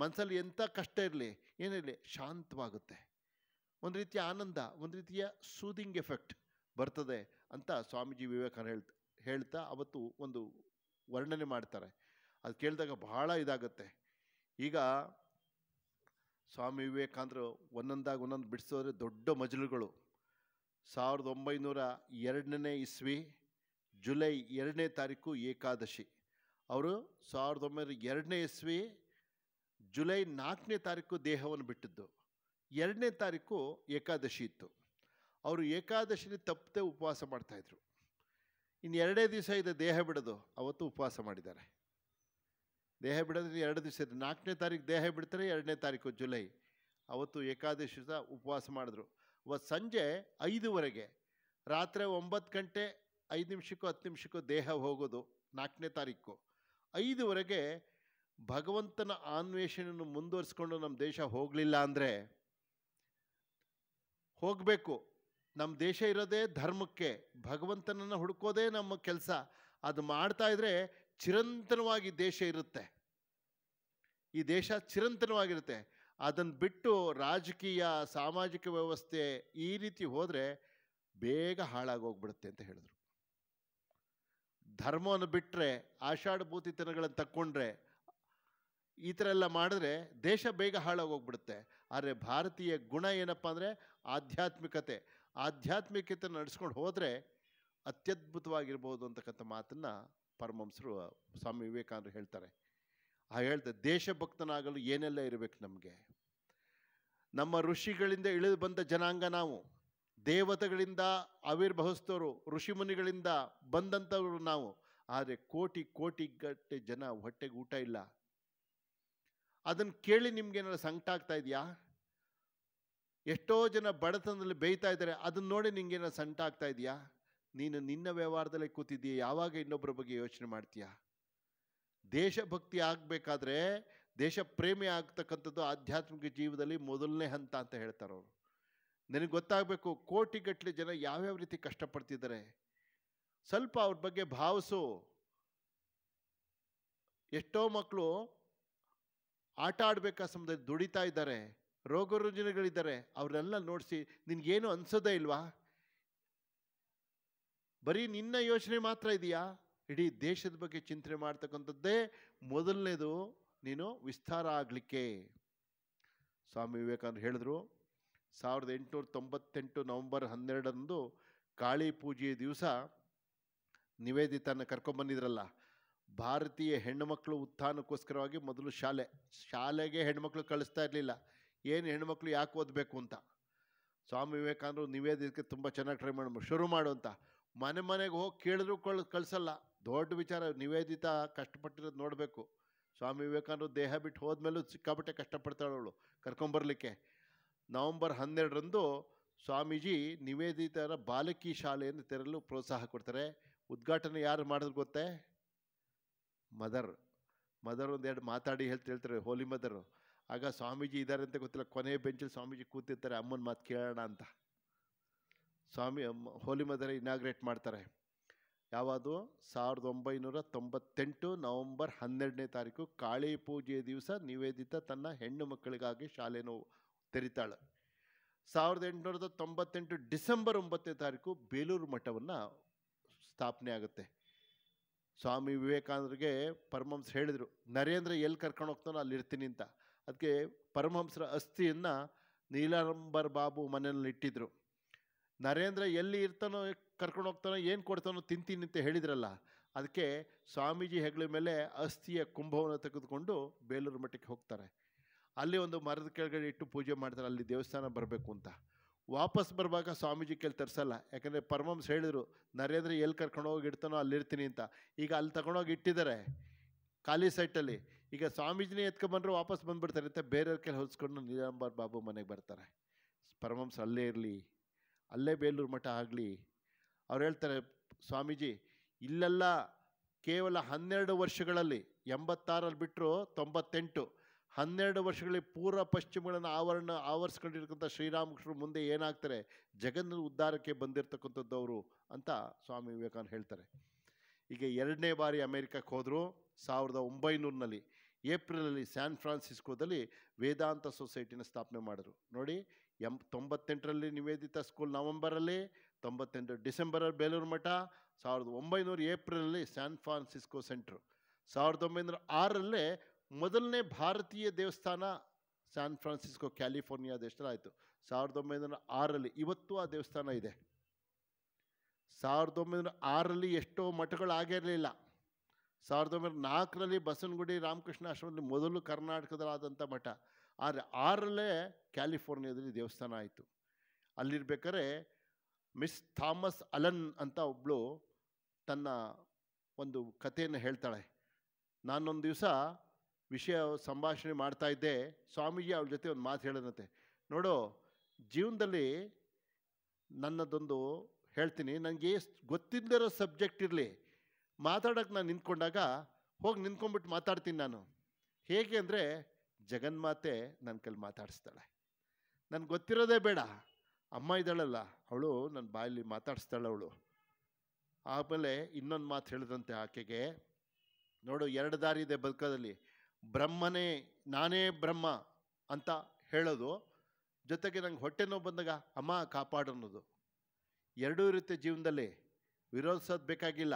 ಮನಸ್ಸಲ್ಲಿ ಎಂಥ ಕಷ್ಟ ಇರಲಿ ಏನಿರಲಿ ಶಾಂತವಾಗುತ್ತೆ ಒಂದು ರೀತಿಯ ಆನಂದ ಒಂದು ರೀತಿಯ ಸೂದಿಂಗ್ ಎಫೆಕ್ಟ್ ಬರ್ತದೆ ಅಂತ ಸ್ವಾಮೀಜಿ ವಿವೇಕಾನಂದ ಹೇಳ್ತಾ ಹೇಳ್ತಾ ಅವತ್ತು ಒಂದು ವರ್ಣನೆ ಮಾಡ್ತಾರೆ ಅದು ಕೇಳಿದಾಗ ಬಹಳ ಇದಾಗುತ್ತೆ ಈಗ ಸ್ವಾಮಿ ವಿವೇಕಾನಂದರು ಒಂದೊಂದಾಗಿ ಒಂದೊಂದು ಬಿಡಿಸೋದ್ರೆ ದೊಡ್ಡ ಮಜಲುಗಳು ಸಾವಿರದ ಒಂಬೈನೂರ ಎರಡನೇ ಇಸ್ವಿ ಜುಲೈ ಎರಡನೇ ತಾರೀಕು ಏಕಾದಶಿ ಅವರು ಸಾವಿರದ ಒಂಬೈನೂರ ಎರಡನೇ ಇಸ್ವಿ ಜುಲೈ ನಾಲ್ಕನೇ ತಾರೀಕು ದೇಹವನ್ನು ಬಿಟ್ಟಿದ್ದು ಎರಡನೇ ತಾರೀಕು ಏಕಾದಶಿ ಇತ್ತು ಅವರು ಏಕಾದಶಿಲಿ ತಪ್ಪದೆ ಉಪವಾಸ ಮಾಡ್ತಾಯಿದ್ರು ಇನ್ನು ಎರಡೇ ದಿವಸ ಇದೆ ದೇಹ ಬಿಡೋದು ಅವತ್ತು ಉಪವಾಸ ಮಾಡಿದ್ದಾರೆ ದೇಹ ಬಿಡೋದ್ರೆ ಎರಡು ದಿವಸ ಇದೆ ನಾಲ್ಕನೇ ತಾರೀಕು ದೇಹ ಬಿಡ್ತಾರೆ ಎರಡನೇ ತಾರೀಕು ಜುಲೈ ಅವತ್ತು ಏಕಾದಶಿ ಸಹ ಉಪವಾಸ ಮಾಡಿದ್ರು ಅವತ್ತು ಸಂಜೆ ಐದುವರೆಗೆ ರಾತ್ರಿ ಒಂಬತ್ತು ಗಂಟೆ ಐದು ನಿಮಿಷಕ್ಕೂ ಹತ್ತು ನಿಮಿಷಕ್ಕೂ ದೇಹ ಹೋಗೋದು ನಾಲ್ಕನೇ ತಾರೀಕು ಐದುವರೆಗೆ ಭಗವಂತನ ಅನ್ವೇಷಣೆಯನ್ನು ಮುಂದುವರಿಸ್ಕೊಂಡು ನಮ್ಮ ದೇಶ ಹೋಗಲಿಲ್ಲ ಅಂದರೆ ಹೋಗಬೇಕು ನಮ್ಮ ದೇಶ ಇರೋದೇ ಧರ್ಮಕ್ಕೆ ಭಗವಂತನನ್ನು ಹುಡುಕೋದೇ ನಮ್ಮ ಕೆಲಸ ಅದು ಮಾಡ್ತಾ ಇದ್ರೆ ಚಿರಂತನವಾಗಿ ದೇಶ ಇರುತ್ತೆ ಈ ದೇಶ ಚಿರಂತನವಾಗಿರುತ್ತೆ ಅದನ್ನು ಬಿಟ್ಟು ರಾಜಕೀಯ ಸಾಮಾಜಿಕ ವ್ಯವಸ್ಥೆ ಈ ರೀತಿ ಹೋದರೆ ಬೇಗ ಹಾಳಾಗೋಗ್ಬಿಡುತ್ತೆ ಅಂತ ಹೇಳಿದರು ಧರ್ಮವನ್ನು ಬಿಟ್ಟರೆ ಆಷಾಢಭೂತಿತನಗಳನ್ನು ತಕ್ಕೊಂಡ್ರೆ ಈ ಥರ ಎಲ್ಲ ಮಾಡಿದ್ರೆ ದೇಶ ಬೇಗ ಹಾಳಾಗೋಗ್ಬಿಡುತ್ತೆ ಆದರೆ ಭಾರತೀಯ ಗುಣ ಏನಪ್ಪ ಅಂದರೆ ಆಧ್ಯಾತ್ಮಿಕತೆ ಆಧ್ಯಾತ್ಮಿಕತೆ ನಡೆಸ್ಕೊಂಡು ಹೋದರೆ ಅತ್ಯದ್ಭುತವಾಗಿರ್ಬೋದು ಅಂತಕ್ಕಂಥ ಮಾತನ್ನು ಪರಮಂಸರು ಸ್ವಾಮಿ ವಿವೇಕಾನಂದರು ಹೇಳ್ತಾರೆ ಆ ಹೇಳ್ತಾರೆ ದೇಶಭಕ್ತನಾಗಲು ಏನೆಲ್ಲ ಇರಬೇಕು ನಮಗೆ ನಮ್ಮ ಋಷಿಗಳಿಂದ ಇಳಿದು ಬಂದ ಜನಾಂಗ ನಾವು ದೇವತೆಗಳಿಂದ ಆವಿರ್ಭವಿಸ್ತವರು ಋಷಿಮುನಿಗಳಿಂದ ಬಂದಂಥವರು ನಾವು ಆದರೆ ಕೋಟಿ ಕೋಟಿ ಕೋಟಿಗಟ್ಟೆ ಜನ ಹೊಟ್ಟೆಗೆ ಊಟ ಇಲ್ಲ ಅದನ್ನು ಕೇಳಿ ನಿಮ್ಗೇನಾದ್ರು ಸಂಕಟ ಆಗ್ತಾ ಇದೆಯಾ ಎಷ್ಟೋ ಜನ ಬಡತನದಲ್ಲಿ ಬೇಯ್ತಾ ಇದ್ದಾರೆ ಅದನ್ನು ನೋಡಿ ನಿಂಗೇನಾದ್ರು ಸಂಕಟ ಆಗ್ತಾ ಇದೆಯಾ ನೀನು ನಿನ್ನ ವ್ಯವಹಾರದಲ್ಲಿ ಕೂತಿದ್ದೀಯ ಯಾವಾಗ ಇನ್ನೊಬ್ಬರ ಬಗ್ಗೆ ಯೋಚನೆ ಮಾಡ್ತೀಯ ದೇಶಭಕ್ತಿ ಆಗಬೇಕಾದ್ರೆ ದೇಶ ಪ್ರೇಮಿ ಆಗ್ತಕ್ಕಂಥದ್ದು ಆಧ್ಯಾತ್ಮಿಕ ಜೀವದಲ್ಲಿ ಮೊದಲನೇ ಹಂತ ಅಂತ ಹೇಳ್ತಾರೆ ಅವರು ನನಗೆ ಗೊತ್ತಾಗಬೇಕು ಕೋಟಿಗಟ್ಟಲೆ ಜನ ಯಾವ್ಯಾವ ರೀತಿ ಕಷ್ಟಪಡ್ತಿದ್ದಾರೆ ಸ್ವಲ್ಪ ಅವ್ರ ಬಗ್ಗೆ ಭಾವಿಸು ಎಷ್ಟೋ ಮಕ್ಕಳು ಆಟ ಆಡಬೇಕಾ ಸಮಯದಲ್ಲಿ ದುಡಿತಾ ಇದ್ದಾರೆ ರೋಗ ರುಜಿನಗಳಿದ್ದಾರೆ ಅವರೆಲ್ಲ ನೋಡಿಸಿ ನಿನಗೇನು ಅನಿಸೋದೇ ಇಲ್ವಾ ಬರೀ ನಿನ್ನ ಯೋಚನೆ ಮಾತ್ರ ಇದೆಯಾ ಇಡೀ ದೇಶದ ಬಗ್ಗೆ ಚಿಂತನೆ ಮಾಡ್ತಕ್ಕಂಥದ್ದೇ ಮೊದಲನೇದು ನೀನು ವಿಸ್ತಾರ ಆಗಲಿಕ್ಕೆ ಸ್ವಾಮಿ ವಿವೇಕಾನಂದ ಹೇಳಿದ್ರು ಸಾವಿರದ ಎಂಟುನೂರ ತೊಂಬತ್ತೆಂಟು ನವಂಬರ್ ಹನ್ನೆರಡರಂದು ಕಾಳಿ ಪೂಜೆಯ ದಿವಸ ನಿವೇದಿತನ ಕರ್ಕೊಂಬಂದಿದ್ರಲ್ಲ ಭಾರತೀಯ ಹೆಣ್ಣುಮಕ್ಕಳು ಉತ್ಥಾನಕ್ಕೋಸ್ಕರವಾಗಿ ಮೊದಲು ಶಾಲೆ ಶಾಲೆಗೆ ಹೆಣ್ಮಕ್ಳು ಕಳಿಸ್ತಾ ಇರಲಿಲ್ಲ ಏನು ಹೆಣ್ಮಕ್ಳು ಯಾಕೆ ಓದಬೇಕು ಅಂತ ಸ್ವಾಮಿ ವಿವೇಕಾನಂದರು ನಿವೇದಿತಕ್ಕೆ ತುಂಬ ಚೆನ್ನಾಗಿ ಟ್ರೈ ಮಾಡಿ ಶುರು ಮಾಡು ಅಂತ ಮನೆ ಮನೆಗೆ ಹೋಗಿ ಕೇಳಿದ್ರು ಕಳ್ ಕಳಿಸಲ್ಲ ದೊಡ್ಡ ವಿಚಾರ ನಿವೇದಿತ ಕಷ್ಟಪಟ್ಟಿರೋದು ನೋಡಬೇಕು ಸ್ವಾಮಿ ವಿವೇಕಾನಂದರು ದೇಹ ಬಿಟ್ಟು ಹೋದ್ಮೇಲೂ ಸಿಕ್ಕಾಪಟ್ಟೆ ಕಷ್ಟಪಡ್ತಾಳವಳು ಕರ್ಕೊಂಬರ್ಲಿಕ್ಕೆ ನವಂಬರ್ ಹನ್ನೆರಡರಂದು ಸ್ವಾಮೀಜಿ ನಿವೇದಿತರ ಬಾಲಕಿ ಶಾಲೆಯನ್ನು ತೆರಲು ಪ್ರೋತ್ಸಾಹ ಕೊಡ್ತಾರೆ ಉದ್ಘಾಟನೆ ಯಾರು ಮಾಡಿದ್ರು ಗೊತ್ತೇ ಮದರ್ ಮದರ್ ಒಂದು ಎರಡು ಮಾತಾಡಿ ಹೇಳ್ತಾ ಹೇಳ್ತಾರೆ ಹೋಲಿ ಮದರ್ ಆಗ ಸ್ವಾಮೀಜಿ ಇದ್ದಾರೆ ಅಂತ ಗೊತ್ತಿಲ್ಲ ಕೊನೆ ಬೆಂಚಲ್ಲಿ ಸ್ವಾಮೀಜಿ ಕೂತಿರ್ತಾರೆ ಅಮ್ಮನ ಮಾತು ಕೇಳೋಣ ಅಂತ ಸ್ವಾಮಿ ಹೋಲಿ ಮದರ್ ಇನಾಗ್ರೇಟ್ ಮಾಡ್ತಾರೆ ಯಾವುದು ಸಾವಿರದ ಒಂಬೈನೂರ ತೊಂಬತ್ತೆಂಟು ನವಂಬರ್ ಹನ್ನೆರಡನೇ ತಾರೀಕು ಕಾಳಿ ಪೂಜೆಯ ದಿವಸ ನಿವೇದಿತ ತನ್ನ ಹೆಣ್ಣು ಮಕ್ಕಳಿಗಾಗಿ ಶಾಲೆಯನ್ನು ತೆರಿತಾಳೆ ಸಾವಿರದ ಎಂಟುನೂರ ತೊಂಬತ್ತೆಂಟು ಡಿಸೆಂಬರ್ ಒಂಬತ್ತನೇ ತಾರೀಕು ಬೇಲೂರು ಮಠವನ್ನು ಸ್ಥಾಪನೆ ಆಗುತ್ತೆ ಸ್ವಾಮಿ ವಿವೇಕಾನಂದರಿಗೆ ಪರಮಹಂಸ ಹೇಳಿದರು ನರೇಂದ್ರ ಎಲ್ಲಿ ಕರ್ಕೊಂಡು ಹೋಗ್ತಾನೋ ಅಲ್ಲಿ ಇರ್ತೀನಿ ಅಂತ ಅದಕ್ಕೆ ಪರಮಹಂಸರ ಅಸ್ಥಿಯನ್ನು ನೀಲಾಂಬರ್ ಬಾಬು ಮನೆಯಲ್ಲಿ ಇಟ್ಟಿದ್ರು ನರೇಂದ್ರ ಎಲ್ಲಿ ಇರ್ತಾನೋ ಕರ್ಕೊಂಡು ಹೋಗ್ತಾನೋ ಏನು ಕೊಡ್ತಾನೋ ತಿಂತೀನಿ ಅಂತ ಹೇಳಿದ್ರಲ್ಲ ಅದಕ್ಕೆ ಸ್ವಾಮೀಜಿ ಹೆಗಲ ಮೇಲೆ ಅಸ್ಥಿಯ ಕುಂಭವನ್ನು ತೆಗೆದುಕೊಂಡು ಬೇಲೂರು ಮಠಕ್ಕೆ ಹೋಗ್ತಾರೆ ಅಲ್ಲಿ ಒಂದು ಮರದ ಕೆಳಗಡೆ ಇಟ್ಟು ಪೂಜೆ ಮಾಡ್ತಾರೆ ಅಲ್ಲಿ ದೇವಸ್ಥಾನ ಬರಬೇಕು ಅಂತ ವಾಪಸ್ ಬರುವಾಗ ಸ್ವಾಮೀಜಿ ಕೇಳಿ ತರಿಸಲ್ಲ ಯಾಕಂದರೆ ಪರಮಂಸ್ ಹೇಳಿದರು ನರೇಂದ್ರ ಎಲ್ಲಿ ಕರ್ಕೊಂಡು ಹೋಗಿ ಇಡ್ತಾನೋ ಅಲ್ಲಿರ್ತೀನಿ ಅಂತ ಈಗ ಅಲ್ಲಿ ತಗೊಂಡೋಗಿ ಇಟ್ಟಿದ್ದಾರೆ ಖಾಲಿ ಸೈಟಲ್ಲಿ ಈಗ ಸ್ವಾಮೀಜಿನೇ ಎತ್ಕೊಂಡ್ಬಂದ್ರೆ ವಾಪಸ್ ಬಂದುಬಿಡ್ತಾರೆ ಅಂತ ಬೇರೆಯವ್ರ ಕೈಲಿ ಹೊಲಿಸ್ಕೊಂಡು ನೀಲಾಂಬಾರ್ ಬಾಬು ಮನೆಗೆ ಬರ್ತಾರೆ ಪರಮಂಸ್ ಅಲ್ಲೇ ಇರಲಿ ಅಲ್ಲೇ ಬೇಲೂರು ಮಠ ಆಗಲಿ ಅವ್ರು ಹೇಳ್ತಾರೆ ಸ್ವಾಮೀಜಿ ಇಲ್ಲೆಲ್ಲ ಕೇವಲ ಹನ್ನೆರಡು ವರ್ಷಗಳಲ್ಲಿ ಎಂಬತ್ತಾರಲ್ಲಿ ಬಿಟ್ಟರು ತೊಂಬತ್ತೆಂಟು ಹನ್ನೆರಡು ವರ್ಷಗಳಲ್ಲಿ ಪೂರ್ವ ಪಶ್ಚಿಮಗಳನ್ನು ಆವರಣ ಆವರಿಸ್ಕೊಂಡಿರ್ತಕ್ಕಂಥ ಶ್ರೀರಾಮಕೃಷ್ಣರು ಮುಂದೆ ಏನಾಗ್ತಾರೆ ಜಗನ್ನ ಉದ್ಧಾರಕ್ಕೆ ಬಂದಿರತಕ್ಕಂಥದ್ದು ಅವರು ಅಂತ ಸ್ವಾಮಿ ವಿವೇಕಾನಂದ ಹೇಳ್ತಾರೆ ಈಗ ಎರಡನೇ ಬಾರಿ ಅಮೇರಿಕಕ್ಕೆ ಹೋದರು ಸಾವಿರದ ಒಂಬೈನೂರಿನಲ್ಲಿ ಏಪ್ರಿಲಲ್ಲಿ ಸ್ಯಾನ್ ಫ್ರಾನ್ಸಿಸ್ಕೋದಲ್ಲಿ ವೇದಾಂತ ಸೊಸೈಟಿನ ಸ್ಥಾಪನೆ ಮಾಡಿದ್ರು ನೋಡಿ ಎಂ ತೊಂಬತ್ತೆಂಟರಲ್ಲಿ ನಿವೇದಿತ ಸ್ಕೂಲ್ ನವೆಂಬರಲ್ಲಿ ತೊಂಬತ್ತೆಂಟು ಡಿಸೆಂಬರಲ್ಲಿ ಬೇಲೂರು ಮಠ ಸಾವಿರದ ಒಂಬೈನೂರ ಏಪ್ರಿಲಲ್ಲಿ ಸ್ಯಾನ್ ಫ್ರಾನ್ಸಿಸ್ಕೋ ಸೆಂಟ್ರು ಸಾವಿರದ ಒಂಬೈನೂರ ಆರರಲ್ಲೇ ಮೊದಲನೇ ಭಾರತೀಯ ದೇವಸ್ಥಾನ ಸ್ಯಾನ್ ಫ್ರಾನ್ಸಿಸ್ಕೋ ಕ್ಯಾಲಿಫೋರ್ನಿಯಾ ದೇಶದಲ್ಲಿ ಆಯಿತು ಸಾವಿರದ ಒಂಬೈನೂರ ಆರಲ್ಲಿ ಇವತ್ತು ಆ ದೇವಸ್ಥಾನ ಇದೆ ಸಾವಿರದ ಒಂಬೈನೂರ ಆರಲ್ಲಿ ಎಷ್ಟೋ ಮಠಗಳು ಆಗಿರಲಿಲ್ಲ ಸಾವಿರದ ಒಂಬೈನೂರ ನಾಲ್ಕರಲ್ಲಿ ಬಸವನಗುಡಿ ರಾಮಕೃಷ್ಣ ಆಶ್ರಮದಲ್ಲಿ ಮೊದಲು ಕರ್ನಾಟಕದಲ್ಲಾದಂಥ ಮಠ ಆದರೆ ಆರಲ್ಲೇ ಕ್ಯಾಲಿಫೋರ್ನಿಯಾದಲ್ಲಿ ದೇವಸ್ಥಾನ ಆಯಿತು ಅಲ್ಲಿರ್ಬೇಕಾದ್ರೆ ಮಿಸ್ ಥಾಮಸ್ ಅಲನ್ ಅಂತ ಒಬ್ಬಳು ತನ್ನ ಒಂದು ಕಥೆಯನ್ನು ಹೇಳ್ತಾಳೆ ನಾನೊಂದು ದಿವಸ ವಿಷಯ ಸಂಭಾಷಣೆ ಮಾಡ್ತಾ ಇದ್ದೆ ಸ್ವಾಮೀಜಿ ಅವ್ರ ಜೊತೆ ಒಂದು ಮಾತು ಹೇಳದಂತೆ ನೋಡು ಜೀವನದಲ್ಲಿ ನನ್ನದೊಂದು ಹೇಳ್ತೀನಿ ನನಗೆ ಗೊತ್ತಿಲ್ಲದಿರೋ ಸಬ್ಜೆಕ್ಟ್ ಇರಲಿ ಮಾತಾಡೋಕ್ಕೆ ನಾನು ನಿಂತ್ಕೊಂಡಾಗ ಹೋಗಿ ನಿಂತ್ಕೊಂಡ್ಬಿಟ್ಟು ಮಾತಾಡ್ತೀನಿ ನಾನು ಹೇಗೆ ಅಂದರೆ ಜಗನ್ಮಾತೆ ನನ್ನ ಕೈಲಿ ಮಾತಾಡಿಸ್ತಾಳೆ ನನಗೆ ಗೊತ್ತಿರೋದೇ ಬೇಡ ಅಮ್ಮ ಇದ್ದಾಳಲ್ಲ ಅವಳು ನನ್ನ ಬಾಯಲ್ಲಿ ಮಾತಾಡಿಸ್ತಾಳೆ ಅವಳು ಆಮೇಲೆ ಇನ್ನೊಂದು ಮಾತು ಹೇಳಿದಂತೆ ಆಕೆಗೆ ನೋಡು ಎರಡು ದಾರಿ ಇದೆ ಬದುಕೋದಲ್ಲಿ ಬ್ರಹ್ಮನೇ ನಾನೇ ಬ್ರಹ್ಮ ಅಂತ ಹೇಳೋದು ಜೊತೆಗೆ ನಂಗೆ ಹೊಟ್ಟೆ ನೋವು ಬಂದಾಗ ಅಮ್ಮ ಕಾಪಾಡು ಎರಡೂ ಇರುತ್ತೆ ಜೀವನದಲ್ಲಿ ವಿರೋಧಿಸೋದು ಬೇಕಾಗಿಲ್ಲ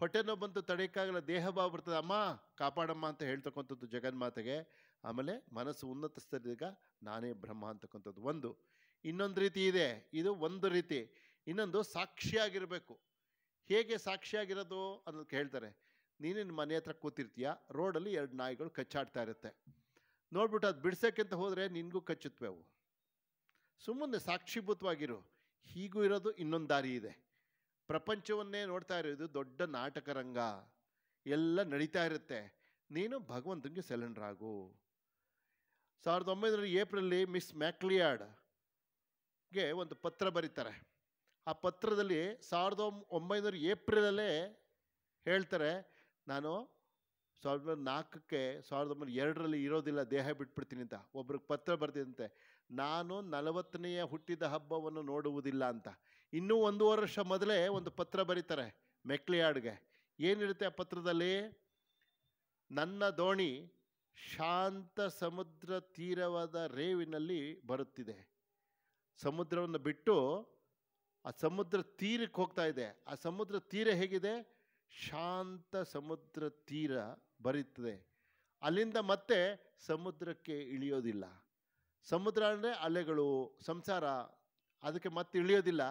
ಹೊಟ್ಟೆ ನೋವು ಬಂತು ತಡೆಯೋಕ್ಕಾಗಲ್ಲ ದೇಹ ಭಾವ ಬರ್ತದೆ ಅಮ್ಮ ಕಾಪಾಡಮ್ಮ ಅಂತ ಹೇಳ್ತಕ್ಕಂಥದ್ದು ಜಗನ್ಮಾತೆಗೆ ಆಮೇಲೆ ಮನಸ್ಸು ಉನ್ನತ ಸ್ಥಿತಿಗ ನಾನೇ ಬ್ರಹ್ಮ ಅಂತಕ್ಕಂಥದ್ದು ಒಂದು ಇನ್ನೊಂದು ರೀತಿ ಇದೆ ಇದು ಒಂದು ರೀತಿ ಇನ್ನೊಂದು ಸಾಕ್ಷಿಯಾಗಿರಬೇಕು ಹೇಗೆ ಸಾಕ್ಷಿಯಾಗಿರೋದು ಅನ್ನೋದಕ್ಕೆ ಹೇಳ್ತಾರೆ ನೀನು ನಿಮ್ಮ ಮನೆ ಹತ್ರ ಕೂತಿರ್ತೀಯ ರೋಡಲ್ಲಿ ಎರಡು ನಾಯಿಗಳು ಕಚ್ಚಾಡ್ತಾ ಇರುತ್ತೆ ನೋಡ್ಬಿಟ್ಟು ಅದು ಅಂತ ಹೋದರೆ ನಿನಗೂ ಕಚ್ಚುತ್ತವೆ ಅವು ಸುಮ್ಮನೆ ಸಾಕ್ಷಿಭೂತವಾಗಿರು ಹೀಗೂ ಇರೋದು ಇನ್ನೊಂದು ದಾರಿ ಇದೆ ಪ್ರಪಂಚವನ್ನೇ ನೋಡ್ತಾ ಇರೋದು ದೊಡ್ಡ ನಾಟಕ ರಂಗ ಎಲ್ಲ ನಡೀತಾ ಇರುತ್ತೆ ನೀನು ಭಗವಂತನಿಗೆ ಸೆಲೆಂಡರ್ ಆಗು ಸಾವಿರದ ಒಂಬೈನೂರ ಏಪ್ರಿಲಲ್ಲಿ ಮಿಸ್ ಮ್ಯಾಕ್ಲಿಯಾಡ್ಗೆ ಒಂದು ಪತ್ರ ಬರೀತಾರೆ ಆ ಪತ್ರದಲ್ಲಿ ಸಾವಿರದ ಒಂಬೈನೂರ ಏಪ್ರಿಲಲ್ಲೇ ಹೇಳ್ತಾರೆ ನಾನು ಸಾವಿರದ ಒಂಬೈನೂರ ನಾಲ್ಕಕ್ಕೆ ಸಾವಿರದ ಒಂಬೈನೂರ ಎರಡರಲ್ಲಿ ಇರೋದಿಲ್ಲ ದೇಹ ಬಿಟ್ಬಿಡ್ತೀನಿ ಅಂತ ಒಬ್ರಿಗೆ ಪತ್ರ ಬರ್ತಿದಂತೆ ನಾನು ನಲವತ್ತನೆಯ ಹುಟ್ಟಿದ ಹಬ್ಬವನ್ನು ನೋಡುವುದಿಲ್ಲ ಅಂತ ಇನ್ನೂ ಒಂದೂವರೆ ವರ್ಷ ಮೊದಲೇ ಒಂದು ಪತ್ರ ಬರೀತಾರೆ ಮೆಕ್ಲಿಯಾಡ್ಗೆ ಏನಿರುತ್ತೆ ಆ ಪತ್ರದಲ್ಲಿ ನನ್ನ ದೋಣಿ ಶಾಂತ ಸಮುದ್ರ ತೀರವಾದ ರೇವಿನಲ್ಲಿ ಬರುತ್ತಿದೆ ಸಮುದ್ರವನ್ನು ಬಿಟ್ಟು ಆ ಸಮುದ್ರ ತೀರಕ್ಕೆ ಹೋಗ್ತಾ ಇದೆ ಆ ಸಮುದ್ರ ತೀರ ಹೇಗಿದೆ ಶಾಂತ ಸಮುದ್ರ ತೀರ ಬರೀತದೆ ಅಲ್ಲಿಂದ ಮತ್ತೆ ಸಮುದ್ರಕ್ಕೆ ಇಳಿಯೋದಿಲ್ಲ ಸಮುದ್ರ ಅಂದರೆ ಅಲೆಗಳು ಸಂಸಾರ ಅದಕ್ಕೆ ಮತ್ತೆ ಇಳಿಯೋದಿಲ್ಲ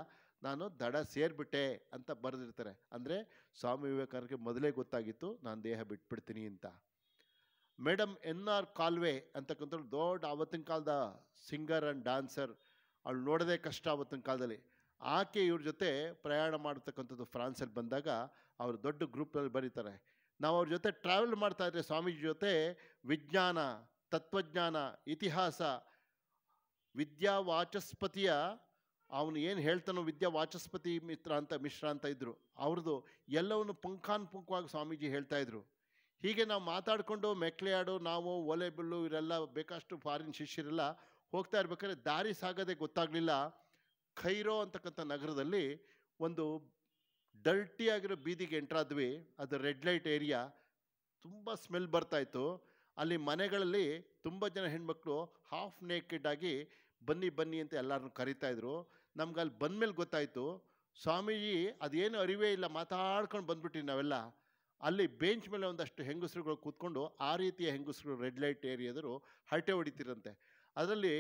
ನಾನು ದಡ ಸೇರಿಬಿಟ್ಟೆ ಅಂತ ಬರೆದಿರ್ತಾರೆ ಅಂದರೆ ಸ್ವಾಮಿ ವಿವೇಕಾನಂದಕ್ಕೆ ಮೊದಲೇ ಗೊತ್ತಾಗಿತ್ತು ನಾನು ದೇಹ ಬಿಟ್ಬಿಡ್ತೀನಿ ಅಂತ ಮೇಡಮ್ ಎನ್ ಆರ್ ಕಾಲ್ವೆ ಅಂತಕ್ಕಂಥ ದೊಡ್ಡ ಆವತ್ತಿನ ಕಾಲದ ಸಿಂಗರ್ ಆ್ಯಂಡ್ ಡ್ಯಾನ್ಸರ್ ಅವಳು ನೋಡೋದೇ ಕಷ್ಟ ಆವತ್ತಿನ ಕಾಲದಲ್ಲಿ ಆಕೆ ಇವ್ರ ಜೊತೆ ಪ್ರಯಾಣ ಮಾಡತಕ್ಕಂಥದ್ದು ಫ್ರಾನ್ಸಲ್ಲಿ ಬಂದಾಗ ಅವರು ದೊಡ್ಡ ಗ್ರೂಪ್ನಲ್ಲಿ ಬರೀತಾರೆ ನಾವು ಅವ್ರ ಜೊತೆ ಟ್ರಾವೆಲ್ ಮಾಡ್ತಾ ಇದ್ರೆ ಸ್ವಾಮೀಜಿ ಜೊತೆ ವಿಜ್ಞಾನ ತತ್ವಜ್ಞಾನ ಇತಿಹಾಸ ವಿದ್ಯಾ ವಾಚಸ್ಪತಿಯ ಅವನು ಏನು ಹೇಳ್ತಾನೋ ವಿದ್ಯಾ ವಾಚಸ್ಪತಿ ಮಿತ್ರ ಅಂತ ಮಿಶ್ರ ಅಂತ ಇದ್ದರು ಅವ್ರದ್ದು ಎಲ್ಲವನ್ನು ಪುಂಖಾನುಪುಂಖವಾಗಿ ಸ್ವಾಮೀಜಿ ಹೇಳ್ತಾಯಿದ್ರು ಹೀಗೆ ನಾವು ಮಾತಾಡಿಕೊಂಡು ಮೆಕ್ಲೆಯಾಡು ನಾವು ಓಲೆ ಬಿಲ್ಲು ಇವರೆಲ್ಲ ಬೇಕಷ್ಟು ಫಾರಿನ್ ಶಿಷ್ಯರೆಲ್ಲ ಹೋಗ್ತಾ ಇರ್ಬೇಕಾದ್ರೆ ದಾರಿ ಸಾಗದೆ ಗೊತ್ತಾಗಲಿಲ್ಲ ಖೈರೋ ಅಂತಕ್ಕಂಥ ನಗರದಲ್ಲಿ ಒಂದು ಡರ್ಟಿ ಆಗಿರೋ ಬೀದಿಗೆ ಎಂಟ್ರಾದ್ವಿ ಅದು ರೆಡ್ ಲೈಟ್ ಏರಿಯಾ ತುಂಬ ಸ್ಮೆಲ್ ಬರ್ತಾಯಿತ್ತು ಅಲ್ಲಿ ಮನೆಗಳಲ್ಲಿ ತುಂಬ ಜನ ಹೆಣ್ಮಕ್ಳು ಹಾಫ್ ನೇಕೆಡ್ ಆಗಿ ಬನ್ನಿ ಬನ್ನಿ ಅಂತ ಎಲ್ಲರನ್ನೂ ಕರಿತಾಯಿದ್ರು ನಮ್ಗೆ ಅಲ್ಲಿ ಮೇಲೆ ಗೊತ್ತಾಯಿತು ಸ್ವಾಮೀಜಿ ಅದೇನು ಅರಿವೇ ಇಲ್ಲ ಮಾತಾಡ್ಕೊಂಡು ಬಂದ್ಬಿಟ್ಟಿ ನಾವೆಲ್ಲ ಅಲ್ಲಿ ಬೆಂಚ್ ಮೇಲೆ ಒಂದಷ್ಟು ಹೆಂಗಸರುಗಳು ಕೂತ್ಕೊಂಡು ಆ ರೀತಿಯ ಹೆಂಗಸರು ರೆಡ್ ಲೈಟ್ ಏರಿಯಾದರು ಹರಟೆ ಹೊಡಿತಿರಂತೆ ಅದರಲ್ಲಿ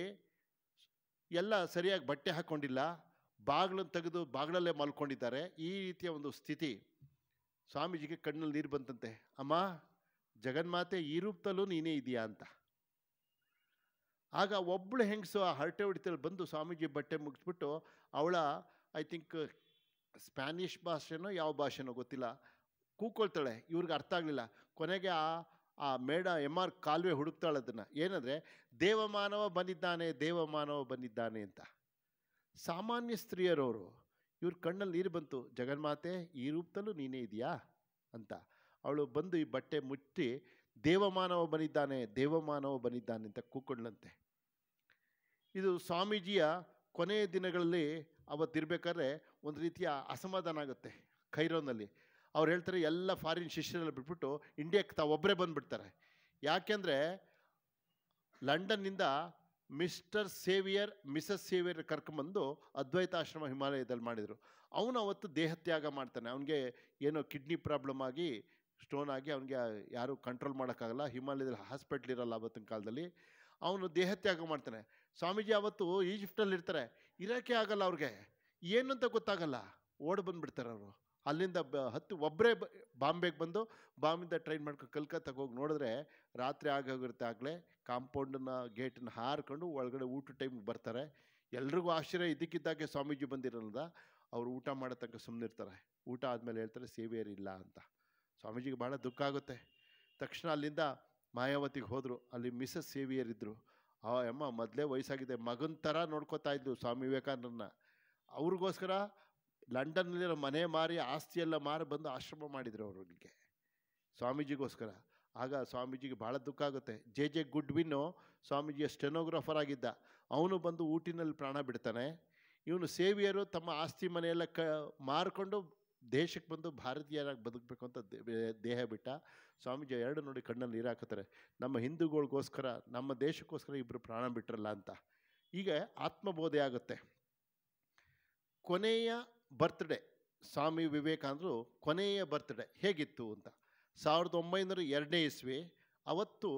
ಎಲ್ಲ ಸರಿಯಾಗಿ ಬಟ್ಟೆ ಹಾಕ್ಕೊಂಡಿಲ್ಲ ಬಾಗ್ಲನ್ನು ತೆಗೆದು ಬಾಗ್ಲಲ್ಲೇ ಮಲ್ಕೊಂಡಿದ್ದಾರೆ ಈ ರೀತಿಯ ಒಂದು ಸ್ಥಿತಿ ಸ್ವಾಮೀಜಿಗೆ ಕಣ್ಣಲ್ಲಿ ನೀರು ಬಂತಂತೆ ಅಮ್ಮ ಜಗನ್ಮಾತೆ ಈ ರೂಪದಲ್ಲೂ ನೀನೇ ಇದೆಯಾ ಅಂತ ಆಗ ಒಬ್ಬಳು ಹೆಂಗಸು ಆ ಹರಟೆ ಹೊಡಿತಲ್ಲಿ ಬಂದು ಸ್ವಾಮೀಜಿ ಬಟ್ಟೆ ಮುಗಿಸ್ಬಿಟ್ಟು ಅವಳ ಐ ಥಿಂಕ್ ಸ್ಪ್ಯಾನಿಷ್ ಭಾಷೆನೋ ಯಾವ ಭಾಷೆನೋ ಗೊತ್ತಿಲ್ಲ ಕೂಕೊಳ್ತಾಳೆ ಇವ್ರಿಗೆ ಅರ್ಥ ಆಗಲಿಲ್ಲ ಕೊನೆಗೆ ಆ ಆ ಮೇಡ ಎಮ್ ಆರ್ ಕಾಲುವೆ ಹುಡುಕ್ತಾಳೆ ಅದನ್ನು ಏನಂದರೆ ದೇವಮಾನವ ಬಂದಿದ್ದಾನೆ ದೇವಮಾನವ ಬಂದಿದ್ದಾನೆ ಅಂತ ಸಾಮಾನ್ಯ ಸ್ತ್ರೀಯರವರು ಇವ್ರ ಕಣ್ಣಲ್ಲಿ ನೀರು ಬಂತು ಜಗನ್ಮಾತೆ ಈ ರೂಪದಲ್ಲೂ ನೀನೇ ಇದೆಯಾ ಅಂತ ಅವಳು ಬಂದು ಈ ಬಟ್ಟೆ ಮುಟ್ಟಿ ದೇವಮಾನವ ಬಂದಿದ್ದಾನೆ ದೇವಮಾನವ ಬಂದಿದ್ದಾನೆ ಅಂತ ಕೂಕೊಂಡ್ಲಂತೆ ಇದು ಸ್ವಾಮೀಜಿಯ ಕೊನೆಯ ದಿನಗಳಲ್ಲಿ ಅವತ್ತಿರ್ಬೇಕಾದ್ರೆ ಒಂದು ರೀತಿಯ ಅಸಮಾಧಾನ ಆಗುತ್ತೆ ಖೈರೋನಲ್ಲಿ ಅವ್ರು ಹೇಳ್ತಾರೆ ಎಲ್ಲ ಫಾರಿನ್ ಶಿಷ್ಯರೆಲ್ಲ ಬಿಟ್ಬಿಟ್ಟು ಇಂಡಿಯಾಕ್ಕೆ ತಾವೊಬ್ಬರೇ ಬಂದುಬಿಡ್ತಾರೆ ಯಾಕೆಂದರೆ ಲಂಡನ್ನಿಂದ ಮಿಸ್ಟರ್ ಸೇವಿಯರ್ ಮಿಸಸ್ ಸೇವಿಯರ್ ಕರ್ಕೊಂಬಂದು ಅದ್ವೈತಾಶ್ರಮ ಹಿಮಾಲಯದಲ್ಲಿ ಮಾಡಿದರು ಅವನು ಅವತ್ತು ದೇಹತ್ಯಾಗ ಮಾಡ್ತಾನೆ ಅವನಿಗೆ ಏನೋ ಕಿಡ್ನಿ ಪ್ರಾಬ್ಲಮ್ ಆಗಿ ಸ್ಟೋನ್ ಆಗಿ ಅವನಿಗೆ ಯಾರೂ ಕಂಟ್ರೋಲ್ ಮಾಡೋಕ್ಕಾಗಲ್ಲ ಹಿಮಾಲಯದಲ್ಲಿ ಹಾಸ್ಪಿಟ್ಲ್ ಇರೋಲ್ಲ ಅವತ್ತಿನ ಕಾಲದಲ್ಲಿ ಅವನು ದೇಹತ್ಯಾಗ ಮಾಡ್ತಾನೆ ಸ್ವಾಮೀಜಿ ಅವತ್ತು ಈಜಿಪ್ಟಲ್ಲಿ ಇರ್ತಾರೆ ಇರೋಕೆ ಆಗಲ್ಲ ಅವ್ರಿಗೆ ಏನು ಅಂತ ಗೊತ್ತಾಗಲ್ಲ ಓಡ್ ಬಂದುಬಿಡ್ತಾರೆ ಅವರು ಅಲ್ಲಿಂದ ಬ ಹತ್ತು ಒಬ್ಬರೇ ಬಾಂಬೆಗೆ ಬಂದು ಬಾಂಬಿಂದ ಟ್ರೈನ್ ಮಾಡ್ಕೊಂಡು ಕಲ್ಕತ್ತಾಗ ಹೋಗಿ ನೋಡಿದ್ರೆ ರಾತ್ರಿ ಆಗೋಗಿರುತ್ತೆ ಆಗಲೇ ಕಾಂಪೌಂಡನ್ನ ಗೇಟನ್ನು ಹಾರ್ಕೊಂಡು ಒಳಗಡೆ ಊಟ ಟೈಮ್ಗೆ ಬರ್ತಾರೆ ಎಲ್ರಿಗೂ ಆಶ್ಚರ್ಯ ಇದಕ್ಕಿದ್ದಾಗೆ ಸ್ವಾಮೀಜಿ ಬಂದಿರಲ್ಲದ ಅವರು ಊಟ ಮಾಡೋ ತನಕ ಸುಮ್ಮನಿರ್ತಾರೆ ಊಟ ಆದಮೇಲೆ ಹೇಳ್ತಾರೆ ಇಲ್ಲ ಅಂತ ಸ್ವಾಮೀಜಿಗೆ ಭಾಳ ದುಃಖ ಆಗುತ್ತೆ ತಕ್ಷಣ ಅಲ್ಲಿಂದ ಮಾಯಾವತಿಗೆ ಹೋದರು ಅಲ್ಲಿ ಮಿಸಸ್ ಸೇವಿಯರಿದ್ದರು ಆ ಅಮ್ಮ ಮೊದಲೇ ವಯಸ್ಸಾಗಿದೆ ಮಗನ ಥರ ನೋಡ್ಕೋತಾ ಇದ್ಲು ಸ್ವಾಮಿ ವಿವೇಕಾನಂದನ ಅವ್ರಿಗೋಸ್ಕರ ಲಂಡನ್ನಲ್ಲಿರೋ ಮನೆ ಮಾರಿ ಆಸ್ತಿಯೆಲ್ಲ ಮಾರಿ ಬಂದು ಆಶ್ರಮ ಮಾಡಿದರು ಅವ್ರಿಗೆ ಸ್ವಾಮೀಜಿಗೋಸ್ಕರ ಆಗ ಸ್ವಾಮೀಜಿಗೆ ಭಾಳ ದುಃಖ ಆಗುತ್ತೆ ಜೆ ಜೆ ಗುಡ್ವಿನ್ನು ಸ್ವಾಮೀಜಿಯ ಸ್ಟೆನೋಗ್ರಾಫರ್ ಆಗಿದ್ದ ಅವನು ಬಂದು ಊಟಿನಲ್ಲಿ ಪ್ರಾಣ ಬಿಡ್ತಾನೆ ಇವನು ಸೇವಿಯರು ತಮ್ಮ ಆಸ್ತಿ ಮನೆಯೆಲ್ಲ ಕ ಮಾರಿಕೊಂಡು ದೇಶಕ್ಕೆ ಬಂದು ಭಾರತೀಯರಾಗಿ ಬದುಕಬೇಕು ಅಂತ ದೇಹ ಬಿಟ್ಟ ಸ್ವಾಮೀಜಿ ಎರಡು ನೋಡಿ ಕಣ್ಣಲ್ಲಿ ನೀರು ಹಾಕುತ್ತಾರೆ ನಮ್ಮ ಹಿಂದೂಗಳಿಗೋಸ್ಕರ ನಮ್ಮ ದೇಶಕ್ಕೋಸ್ಕರ ಇಬ್ಬರು ಪ್ರಾಣ ಬಿಟ್ರಲ್ಲ ಅಂತ ಈಗ ಆತ್ಮಬೋಧೆ ಆಗುತ್ತೆ ಕೊನೆಯ ಬರ್ತ್ಡೇ ಸ್ವಾಮಿ ವಿವೇಕಾನಂದರು ಕೊನೆಯ ಬರ್ತ್ಡೇ ಹೇಗಿತ್ತು ಅಂತ ಸಾವಿರದ ಒಂಬೈನೂರ ಎರಡನೇ ಇಸ್ವಿ ಅವತ್ತು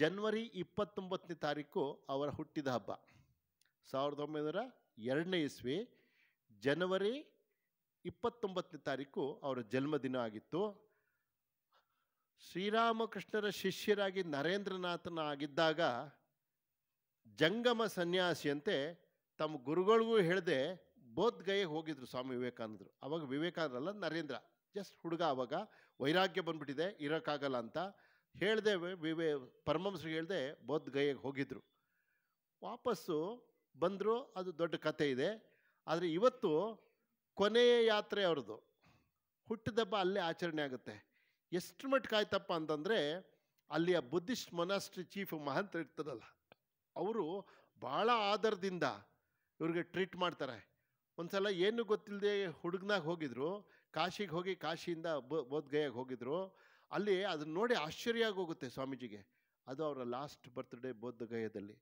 ಜನ್ವರಿ ಇಪ್ಪತ್ತೊಂಬತ್ತನೇ ತಾರೀಕು ಅವರ ಹುಟ್ಟಿದ ಹಬ್ಬ ಸಾವಿರದ ಒಂಬೈನೂರ ಎರಡನೇ ಇಸ್ವಿ ಜನವರಿ ಇಪ್ಪತ್ತೊಂಬತ್ತನೇ ತಾರೀಕು ಅವರ ಜನ್ಮದಿನ ಆಗಿತ್ತು ಶ್ರೀರಾಮಕೃಷ್ಣರ ಶಿಷ್ಯರಾಗಿ ನರೇಂದ್ರನಾಥನ ಆಗಿದ್ದಾಗ ಜಂಗಮ ಸನ್ಯಾಸಿಯಂತೆ ತಮ್ಮ ಗುರುಗಳಿಗೂ ಹೇಳದೆ ಬೋಧ್ಗಯೆ ಹೋಗಿದ್ರು ಸ್ವಾಮಿ ವಿವೇಕಾನಂದರು ಅವಾಗ ವಿವೇಕಾನಂದರಲ್ಲ ನರೇಂದ್ರ ಜಸ್ಟ್ ಹುಡುಗ ಆವಾಗ ವೈರಾಗ್ಯ ಬಂದ್ಬಿಟ್ಟಿದೆ ಇರೋಕ್ಕಾಗಲ್ಲ ಅಂತ ಹೇಳಿದೆ ವಿವೇ ಪರಮಂಸ್ರಿಗೆ ಹೇಳಿದೆ ಬೌದ್ಧ ಹೋಗಿದ್ರು ವಾಪಸ್ಸು ಬಂದರು ಅದು ದೊಡ್ಡ ಕತೆ ಇದೆ ಆದರೆ ಇವತ್ತು ಕೊನೆಯ ಯಾತ್ರೆ ಅವ್ರದ್ದು ಹುಟ್ಟಿದಬ್ಬ ಅಲ್ಲೇ ಆಚರಣೆ ಆಗುತ್ತೆ ಎಷ್ಟು ಮಟ್ಟ ಕಾಯ್ತಪ್ಪ ಅಂತಂದರೆ ಅಲ್ಲಿಯ ಬುದ್ಧಿಸ್ಟ್ ಮೊನಾಸ್ಟ್ರಿ ಚೀಫ್ ಮಹಂತ ಇರ್ತದಲ್ಲ ಅವರು ಭಾಳ ಆಧಾರದಿಂದ ಇವ್ರಿಗೆ ಟ್ರೀಟ್ ಮಾಡ್ತಾರೆ ಒಂದು ಸಲ ಏನು ಗೊತ್ತಿಲ್ಲದೆ ಹುಡುಗನಾಗ ಹೋಗಿದ್ರು ಕಾಶಿಗೆ ಹೋಗಿ ಕಾಶಿಯಿಂದ ಬೋಧ್ಗಯಾಗೆ ಹೋಗಿದ್ರು ಅಲ್ಲಿ ಅದನ್ನ ನೋಡಿ ಆಶ್ಚರ್ಯ ಆಗೋಗುತ್ತೆ ಸ್ವಾಮೀಜಿಗೆ ಅದು ಅವರ ಲಾಸ್ಟ್ ಬರ್ತ್ಡೇ ಗಯದಲ್ಲಿ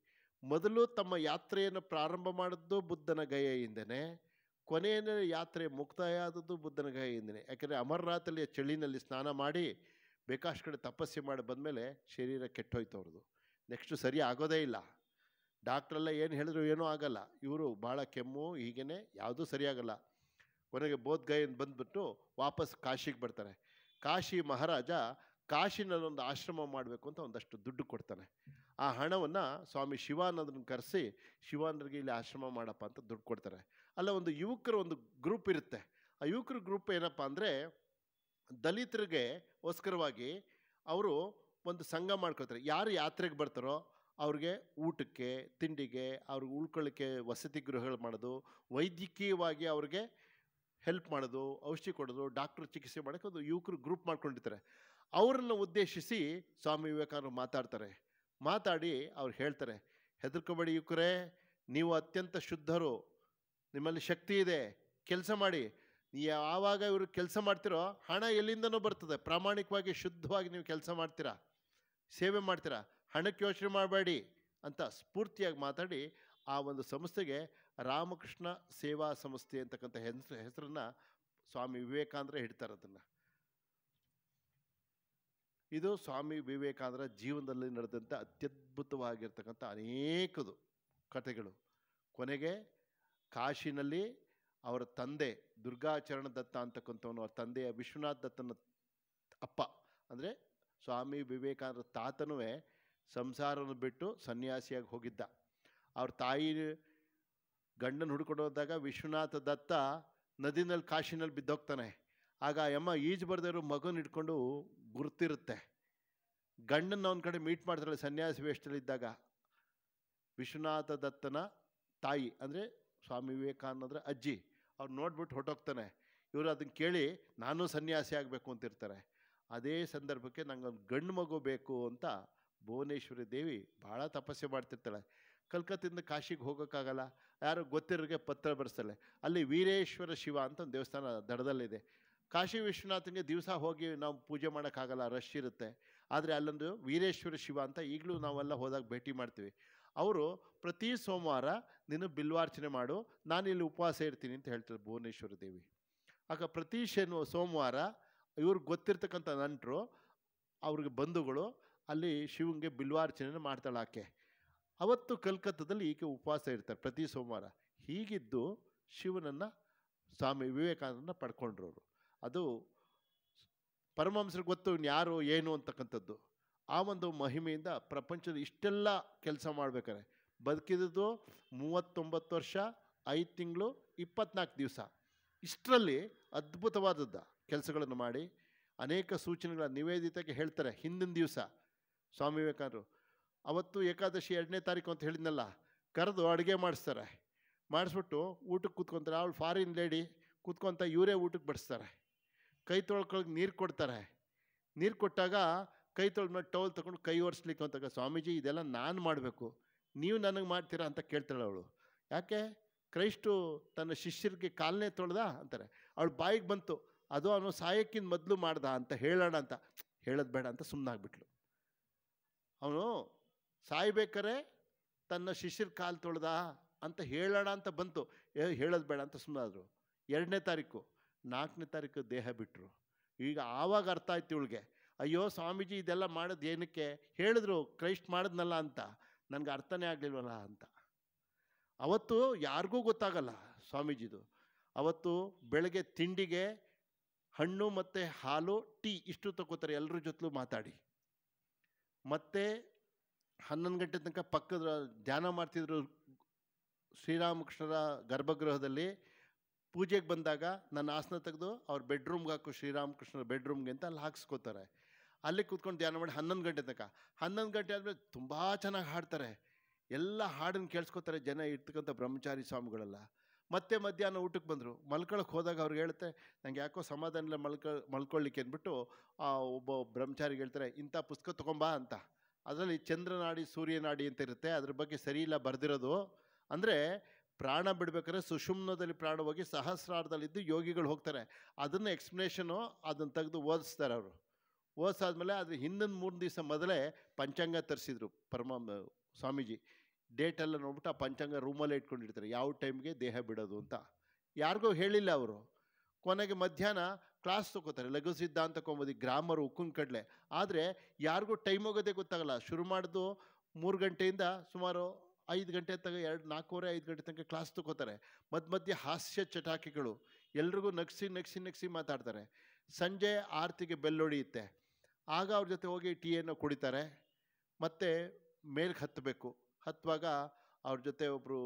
ಮೊದಲು ತಮ್ಮ ಯಾತ್ರೆಯನ್ನು ಪ್ರಾರಂಭ ಮಾಡಿದ್ದು ಬುದ್ಧನ ಗಯೆಯಿಂದನೇ ಕೊನೆಯ ಯಾತ್ರೆ ಮುಕ್ತಾಯ ಆದದ್ದು ಬುದ್ಧನ ಗಯೆಯಿಂದನೇ ಯಾಕೆಂದರೆ ಅಮರನಾಥಲ್ಲಿ ಚಳಿನಲ್ಲಿ ಸ್ನಾನ ಮಾಡಿ ಬೇಕಾಷ್ಟು ಕಡೆ ತಪಸ್ಸೆ ಮಾಡಿ ಬಂದಮೇಲೆ ಶರೀರ ಕೆಟ್ಟೋಯ್ತು ಅವ್ರದ್ದು ನೆಕ್ಸ್ಟು ಸರಿ ಆಗೋದೇ ಇಲ್ಲ ಡಾಕ್ಟ್ರೆಲ್ಲ ಏನು ಹೇಳಿದ್ರು ಏನೂ ಆಗಲ್ಲ ಇವರು ಭಾಳ ಕೆಮ್ಮು ಹೀಗೇ ಯಾವುದೂ ಸರಿಯಾಗಲ್ಲ ಕೊನೆಗೆ ಬೋಧ್ಗಯನ್ ಬಂದ್ಬಿಟ್ಟು ವಾಪಸ್ ಕಾಶಿಗೆ ಬರ್ತಾರೆ ಕಾಶಿ ಮಹಾರಾಜ ಕಾಶಿನಲ್ಲೊಂದು ಆಶ್ರಮ ಮಾಡಬೇಕು ಅಂತ ಒಂದಷ್ಟು ದುಡ್ಡು ಕೊಡ್ತಾನೆ ಆ ಹಣವನ್ನು ಸ್ವಾಮಿ ಶಿವಾನಂದನ ಕರೆಸಿ ಶಿವಾನಂದರಿಗೆ ಇಲ್ಲಿ ಆಶ್ರಮ ಮಾಡಪ್ಪ ಅಂತ ದುಡ್ಡು ಕೊಡ್ತಾರೆ ಅಲ್ಲ ಒಂದು ಯುವಕರ ಒಂದು ಗ್ರೂಪ್ ಇರುತ್ತೆ ಆ ಯುವಕರ ಗ್ರೂಪ್ ಏನಪ್ಪ ಅಂದರೆ ದಲಿತರಿಗೆ ಗೋಸ್ಕರವಾಗಿ ಅವರು ಒಂದು ಸಂಘ ಮಾಡ್ಕೊಳ್ತಾರೆ ಯಾರು ಯಾತ್ರೆಗೆ ಬರ್ತಾರೋ ಅವ್ರಿಗೆ ಊಟಕ್ಕೆ ತಿಂಡಿಗೆ ಅವ್ರಿಗೆ ಉಳ್ಕೊಳ್ಳಿಕ್ಕೆ ವಸತಿ ಗೃಹಗಳು ಮಾಡೋದು ವೈದ್ಯಕೀಯವಾಗಿ ಅವ್ರಿಗೆ ಹೆಲ್ಪ್ ಮಾಡೋದು ಔಷಧಿ ಕೊಡೋದು ಡಾಕ್ಟ್ರು ಚಿಕಿತ್ಸೆ ಮಾಡೋಕ್ಕೆ ಒಂದು ಯುವಕರು ಗ್ರೂಪ್ ಮಾಡ್ಕೊಂಡಿರ್ತಾರೆ ಅವರನ್ನು ಉದ್ದೇಶಿಸಿ ಸ್ವಾಮಿ ವಿವೇಕಾನಂದರು ಮಾತಾಡ್ತಾರೆ ಮಾತಾಡಿ ಅವ್ರು ಹೇಳ್ತಾರೆ ಹೆದರ್ಕೋಬೇಡಿ ಯುವಕರೇ ನೀವು ಅತ್ಯಂತ ಶುದ್ಧರು ನಿಮ್ಮಲ್ಲಿ ಶಕ್ತಿ ಇದೆ ಕೆಲಸ ಮಾಡಿ ಯಾವಾಗ ಇವರು ಕೆಲಸ ಮಾಡ್ತಿರೋ ಹಣ ಎಲ್ಲಿಂದನೂ ಬರ್ತದೆ ಪ್ರಾಮಾಣಿಕವಾಗಿ ಶುದ್ಧವಾಗಿ ನೀವು ಕೆಲಸ ಮಾಡ್ತೀರಾ ಸೇವೆ ಮಾಡ್ತೀರಾ ಹಣಕ್ಕೆ ಯೋಚನೆ ಮಾಡಬೇಡಿ ಅಂತ ಸ್ಫೂರ್ತಿಯಾಗಿ ಮಾತಾಡಿ ಆ ಒಂದು ಸಂಸ್ಥೆಗೆ ರಾಮಕೃಷ್ಣ ಸೇವಾ ಸಂಸ್ಥೆ ಅಂತಕ್ಕಂಥ ಹೆಸರು ಹೆಸರನ್ನು ಸ್ವಾಮಿ ವಿವೇಕಾನಂದರೇ ಹಿಡ್ತಾರೆ ಅದನ್ನು ಇದು ಸ್ವಾಮಿ ವಿವೇಕಾನಂದರ ಜೀವನದಲ್ಲಿ ನಡೆದಂಥ ಅತ್ಯದ್ಭುತವಾಗಿರ್ತಕ್ಕಂಥ ಅನೇಕದು ಕಥೆಗಳು ಕೊನೆಗೆ ಕಾಶಿನಲ್ಲಿ ಅವರ ತಂದೆ ದುರ್ಗಾಚರಣ ದತ್ತ ಅಂತಕ್ಕಂಥವನು ಅವರ ತಂದೆಯ ವಿಶ್ವನಾಥ್ ದತ್ತನ ಅಪ್ಪ ಅಂದರೆ ಸ್ವಾಮಿ ವಿವೇಕಾನಂದರ ತಾತನೂ ಸಂಸಾರವನ್ನು ಬಿಟ್ಟು ಸನ್ಯಾಸಿಯಾಗಿ ಹೋಗಿದ್ದ ಅವ್ರ ತಾಯಿ ಗಂಡನ ಹೋದಾಗ ವಿಶ್ವನಾಥ ದತ್ತ ನದಿನಲ್ಲಿ ಕಾಶಿನಲ್ಲಿ ಬಿದ್ದೋಗ್ತಾನೆ ಆಗ ಯಮ್ಮ ಈಜು ಇರೋ ಮಗನ ಹಿಡ್ಕೊಂಡು ಗುರ್ತಿರುತ್ತೆ ಗಂಡನ ಒಂದು ಕಡೆ ಮೀಟ್ ಮಾಡ್ತಾಳೆ ಸನ್ಯಾಸಿ ಇದ್ದಾಗ ವಿಶ್ವನಾಥ ದತ್ತನ ತಾಯಿ ಅಂದರೆ ಸ್ವಾಮಿ ವಿವೇಕಾನಂದರ ಅಜ್ಜಿ ಅವ್ರು ನೋಡ್ಬಿಟ್ಟು ಹೊಟ್ಟೋಗ್ತಾನೆ ಇವರು ಅದನ್ನು ಕೇಳಿ ನಾನು ಸನ್ಯಾಸಿ ಆಗಬೇಕು ಅಂತಿರ್ತಾರೆ ಅದೇ ಸಂದರ್ಭಕ್ಕೆ ನಂಗೆ ಒಂದು ಗಂಡು ಮಗು ಬೇಕು ಅಂತ ಭುವನೇಶ್ವರಿ ದೇವಿ ಭಾಳ ತಪಸ್ಸೆ ಮಾಡ್ತಿರ್ತಾಳೆ ಕಲ್ಕತ್ತಿಂದ ಕಾಶಿಗೆ ಹೋಗೋಕ್ಕಾಗಲ್ಲ ಯಾರು ಗೊತ್ತಿರೋರಿಗೆ ಪತ್ರ ಬರೆಸ್ತಾರೆ ಅಲ್ಲಿ ವೀರೇಶ್ವರ ಶಿವ ಅಂತ ಒಂದು ದೇವಸ್ಥಾನ ದಡದಲ್ಲಿದೆ ಕಾಶಿ ವಿಶ್ವನಾಥನಿಗೆ ದಿವಸ ಹೋಗಿ ನಾವು ಪೂಜೆ ಮಾಡೋಕ್ಕಾಗಲ್ಲ ರಶ್ ಇರುತ್ತೆ ಆದರೆ ಅಲ್ಲೊಂದು ವೀರೇಶ್ವರ ಶಿವ ಅಂತ ಈಗಲೂ ನಾವೆಲ್ಲ ಹೋದಾಗ ಭೇಟಿ ಮಾಡ್ತೀವಿ ಅವರು ಪ್ರತಿ ಸೋಮವಾರ ನೀನು ಬಿಲ್ವಾರ್ಚನೆ ಮಾಡು ನಾನು ಇಲ್ಲಿ ಉಪವಾಸ ಇರ್ತೀನಿ ಅಂತ ಹೇಳ್ತಾರೆ ಭುವನೇಶ್ವರ ದೇವಿ ಆಗ ಪ್ರತಿ ಶನಿ ಸೋಮವಾರ ಇವ್ರಿಗೆ ಗೊತ್ತಿರ್ತಕ್ಕಂಥ ನಂಟರು ಅವ್ರಿಗೆ ಬಂಧುಗಳು ಅಲ್ಲಿ ಶಿವನಿಗೆ ಬಿಲ್ವಾರ್ಚನೆ ಮಾಡ್ತಾಳೆ ಆಕೆ ಅವತ್ತು ಕಲ್ಕತ್ತಾದಲ್ಲಿ ಈಕೆ ಉಪವಾಸ ಇರ್ತಾರೆ ಪ್ರತಿ ಸೋಮವಾರ ಹೀಗಿದ್ದು ಶಿವನನ್ನು ಸ್ವಾಮಿ ವಿವೇಕಾನಂದನ ಪಡ್ಕೊಂಡ್ರವರು ಅದು ಪರಮಹಂಸರಿಗೆ ಗೊತ್ತು ಯಾರು ಏನು ಅಂತಕ್ಕಂಥದ್ದು ಆ ಒಂದು ಮಹಿಮೆಯಿಂದ ಪ್ರಪಂಚದ ಇಷ್ಟೆಲ್ಲ ಕೆಲಸ ಮಾಡಬೇಕಾರೆ ಬದುಕಿದ್ದು ಮೂವತ್ತೊಂಬತ್ತು ವರ್ಷ ಐದು ತಿಂಗಳು ಇಪ್ಪತ್ನಾಲ್ಕು ದಿವಸ ಇಷ್ಟರಲ್ಲಿ ಅದ್ಭುತವಾದದ್ದು ಕೆಲಸಗಳನ್ನು ಮಾಡಿ ಅನೇಕ ಸೂಚನೆಗಳ ನಿವೇದಿತಕ್ಕೆ ಹೇಳ್ತಾರೆ ಹಿಂದಿನ ದಿವಸ ಸ್ವಾಮಿ ವಿವೇಕಾನಂದರು ಅವತ್ತು ಏಕಾದಶಿ ಎರಡನೇ ತಾರೀಕು ಅಂತ ಹೇಳಿದ್ನಲ್ಲ ಕರೆದು ಅಡುಗೆ ಮಾಡಿಸ್ತಾರೆ ಮಾಡಿಸ್ಬಿಟ್ಟು ಊಟಕ್ಕೆ ಕೂತ್ಕೊತಾರೆ ಅವಳು ಫಾರಿನ್ ಲೇಡಿ ಕೂತ್ಕೊತ ಇವರೇ ಊಟಕ್ಕೆ ಬಡಿಸ್ತಾರೆ ಕೈ ತೊಳ್ಕೊಳಗೆ ನೀರು ಕೊಡ್ತಾರೆ ನೀರು ಕೊಟ್ಟಾಗ ಕೈ ತೊಳೆದ ಮೇಲೆ ಟೌಲ್ ತೊಗೊಂಡು ಕೈ ಒರೆಸ್ಲಿಕ್ಕೆ ಅಂತ ಸ್ವಾಮೀಜಿ ಇದೆಲ್ಲ ನಾನು ಮಾಡಬೇಕು ನೀವು ನನಗೆ ಮಾಡ್ತೀರಾ ಅಂತ ಕೇಳ್ತಾಳೆ ಅವಳು ಯಾಕೆ ಕ್ರೈಸ್ಟು ತನ್ನ ಶಿಷ್ಯರಿಗೆ ಕಾಲನೇ ತೊಳೆದ ಅಂತಾರೆ ಅವಳು ಬಾಯಿಗೆ ಬಂತು ಅದು ಅವನು ಸಾಯಕ್ಕಿಂತ ಮೊದಲು ಮಾಡ್ದ ಅಂತ ಹೇಳೋಣ ಅಂತ ಹೇಳೋದು ಬೇಡ ಅಂತ ಸುಮ್ಮನಾಗ್ಬಿಟ್ಲು ಅವನು ಸಾಯ್ಬೇಕಾರೆ ತನ್ನ ಶಿಷ್ಯರ ಕಾಲು ತೊಳೆದ ಅಂತ ಹೇಳೋಣ ಅಂತ ಬಂತು ಹೇಳೋದು ಬೇಡ ಅಂತ ಸುಮ್ಮಾದ್ರು ಎರಡನೇ ತಾರೀಕು ನಾಲ್ಕನೇ ತಾರೀಕು ದೇಹ ಬಿಟ್ಟರು ಈಗ ಆವಾಗ ಅರ್ಥ ಆಯ್ತು ಇವಳಿಗೆ ಅಯ್ಯೋ ಸ್ವಾಮೀಜಿ ಇದೆಲ್ಲ ಮಾಡೋದು ಏನಕ್ಕೆ ಹೇಳಿದ್ರು ಕ್ರೈಸ್ಟ್ ಮಾಡಿದ್ನಲ್ಲ ಅಂತ ನನಗೆ ಅರ್ಥನೇ ಆಗಲಿಲ್ವಲ್ಲ ಅಂತ ಅವತ್ತು ಯಾರಿಗೂ ಗೊತ್ತಾಗಲ್ಲ ಸ್ವಾಮೀಜಿದು ಅವತ್ತು ಬೆಳಗ್ಗೆ ತಿಂಡಿಗೆ ಹಣ್ಣು ಮತ್ತು ಹಾಲು ಟೀ ಇಷ್ಟು ತಗೋತಾರೆ ಎಲ್ಲರ ಜೊತೆಲೂ ಮಾತಾಡಿ ಮತ್ತು ಹನ್ನೊಂದು ಗಂಟೆ ತನಕ ಪಕ್ಕದ ಧ್ಯಾನ ಮಾಡ್ತಿದ್ರು ಶ್ರೀರಾಮಕೃಷ್ಣರ ಗರ್ಭಗೃಹದಲ್ಲಿ ಪೂಜೆಗೆ ಬಂದಾಗ ನನ್ನ ಆಸನ ತೆಗೆದು ಅವ್ರ ಬೆಡ್ರೂಮ್ಗೆ ಹಾಕು ಶ್ರೀರಾಮಕೃಷ್ಣರ ಬೆಡ್ರೂಮ್ಗೆ ಅಂತ ಅಲ್ಲಿ ಹಾಕ್ಸ್ಕೋತಾರೆ ಅಲ್ಲಿ ಕೂತ್ಕೊಂಡು ಧ್ಯಾನ ಮಾಡಿ ಹನ್ನೊಂದು ಗಂಟೆ ತನಕ ಹನ್ನೊಂದು ಗಂಟೆ ಆದರೆ ತುಂಬ ಚೆನ್ನಾಗಿ ಹಾಡ್ತಾರೆ ಎಲ್ಲ ಹಾಡನ್ನು ಕೇಳಿಸ್ಕೋತಾರೆ ಜನ ಇರ್ತಕ್ಕಂಥ ಬ್ರಹ್ಮಚಾರಿ ಸ್ವಾಮಿಗಳೆಲ್ಲ ಮತ್ತೆ ಮಧ್ಯಾಹ್ನ ಊಟಕ್ಕೆ ಬಂದರು ಮಲ್ಕೊಳಕ್ಕೆ ಹೋದಾಗ ಅವ್ರಿಗೆ ಹೇಳುತ್ತೆ ನನಗೆ ಯಾಕೋ ಸಮಾಧಾನ ಮಲ್ಕ ಮಲ್ಕೊಳ್ಳಿಕ್ಕೆ ಅಂದ್ಬಿಟ್ಟು ಒಬ್ಬ ಬ್ರಹ್ಮಚಾರಿಗೆ ಹೇಳ್ತಾರೆ ಇಂಥ ಪುಸ್ತಕ ತೊಗೊಂಬಾ ಅಂತ ಅದರಲ್ಲಿ ಚಂದ್ರನಾಡಿ ಸೂರ್ಯನಾಡಿ ಅಂತ ಇರುತ್ತೆ ಅದ್ರ ಬಗ್ಗೆ ಸರಿ ಇಲ್ಲ ಬರೆದಿರೋದು ಅಂದರೆ ಪ್ರಾಣ ಬಿಡಬೇಕಾದ್ರೆ ಸುಷುಮ್ನದಲ್ಲಿ ಪ್ರಾಣ ಹೋಗಿ ಸಹಸ್ರಾರ್ಧದಲ್ಲಿದ್ದು ಯೋಗಿಗಳು ಹೋಗ್ತಾರೆ ಅದನ್ನು ಎಕ್ಸ್ಪ್ಲನೇಷನು ಅದನ್ನು ತೆಗೆದು ಓದಿಸ್ತಾರೆ ಅವರು ಓದಿಸಾದ್ಮೇಲೆ ಅದ್ರ ಹಿಂದಿನ ಮೂರು ದಿವಸ ಮೊದಲೇ ಪಂಚಾಂಗ ತರಿಸಿದ್ರು ಪರಮ ಸ್ವಾಮೀಜಿ ಡೇಟೆಲ್ಲ ನೋಡ್ಬಿಟ್ಟು ಆ ಪಂಚಾಂಗ ರೂಮಲ್ಲೇ ಇಟ್ಕೊಂಡಿರ್ತಾರೆ ಯಾವ ಟೈಮ್ಗೆ ದೇಹ ಬಿಡೋದು ಅಂತ ಯಾರಿಗೂ ಹೇಳಿಲ್ಲ ಅವರು ಕೊನೆಗೆ ಮಧ್ಯಾಹ್ನ ಕ್ಲಾಸ್ ತೊಗೋತಾರೆ ಲಘು ಸಿದ್ಧಾಂತ ತಗೊಂಬೋದು ಗ್ರಾಮರು ಕಡಲೆ ಆದರೆ ಯಾರಿಗೂ ಟೈಮ್ ಹೋಗೋದೇ ಗೊತ್ತಾಗಲ್ಲ ಶುರು ಮಾಡಿದು ಮೂರು ಗಂಟೆಯಿಂದ ಸುಮಾರು ಐದು ಗಂಟೆ ತನಕ ಎರಡು ನಾಲ್ಕೂವರೆ ಐದು ಗಂಟೆ ತನಕ ಕ್ಲಾಸ್ ತೊಗೋತಾರೆ ಮಧ್ಯ ಮಧ್ಯೆ ಹಾಸ್ಯ ಚಟಾಕಿಗಳು ಎಲ್ರಿಗೂ ನಗ್ಸಿ ನಗ್ಸಿ ನಗ್ಸಿ ಮಾತಾಡ್ತಾರೆ ಸಂಜೆ ಆರತಿಗೆ ಬೆಲ್ಲೊಡಿಯುತ್ತೆ ಆಗ ಅವ್ರ ಜೊತೆ ಹೋಗಿ ಟೀಯನ್ನು ಕುಡಿತಾರೆ ಮತ್ತು ಮೇಲ್ಗೆ ಹತ್ತಬೇಕು ಹತ್ತುವಾಗ ಅವ್ರ ಜೊತೆ ಒಬ್ಬರು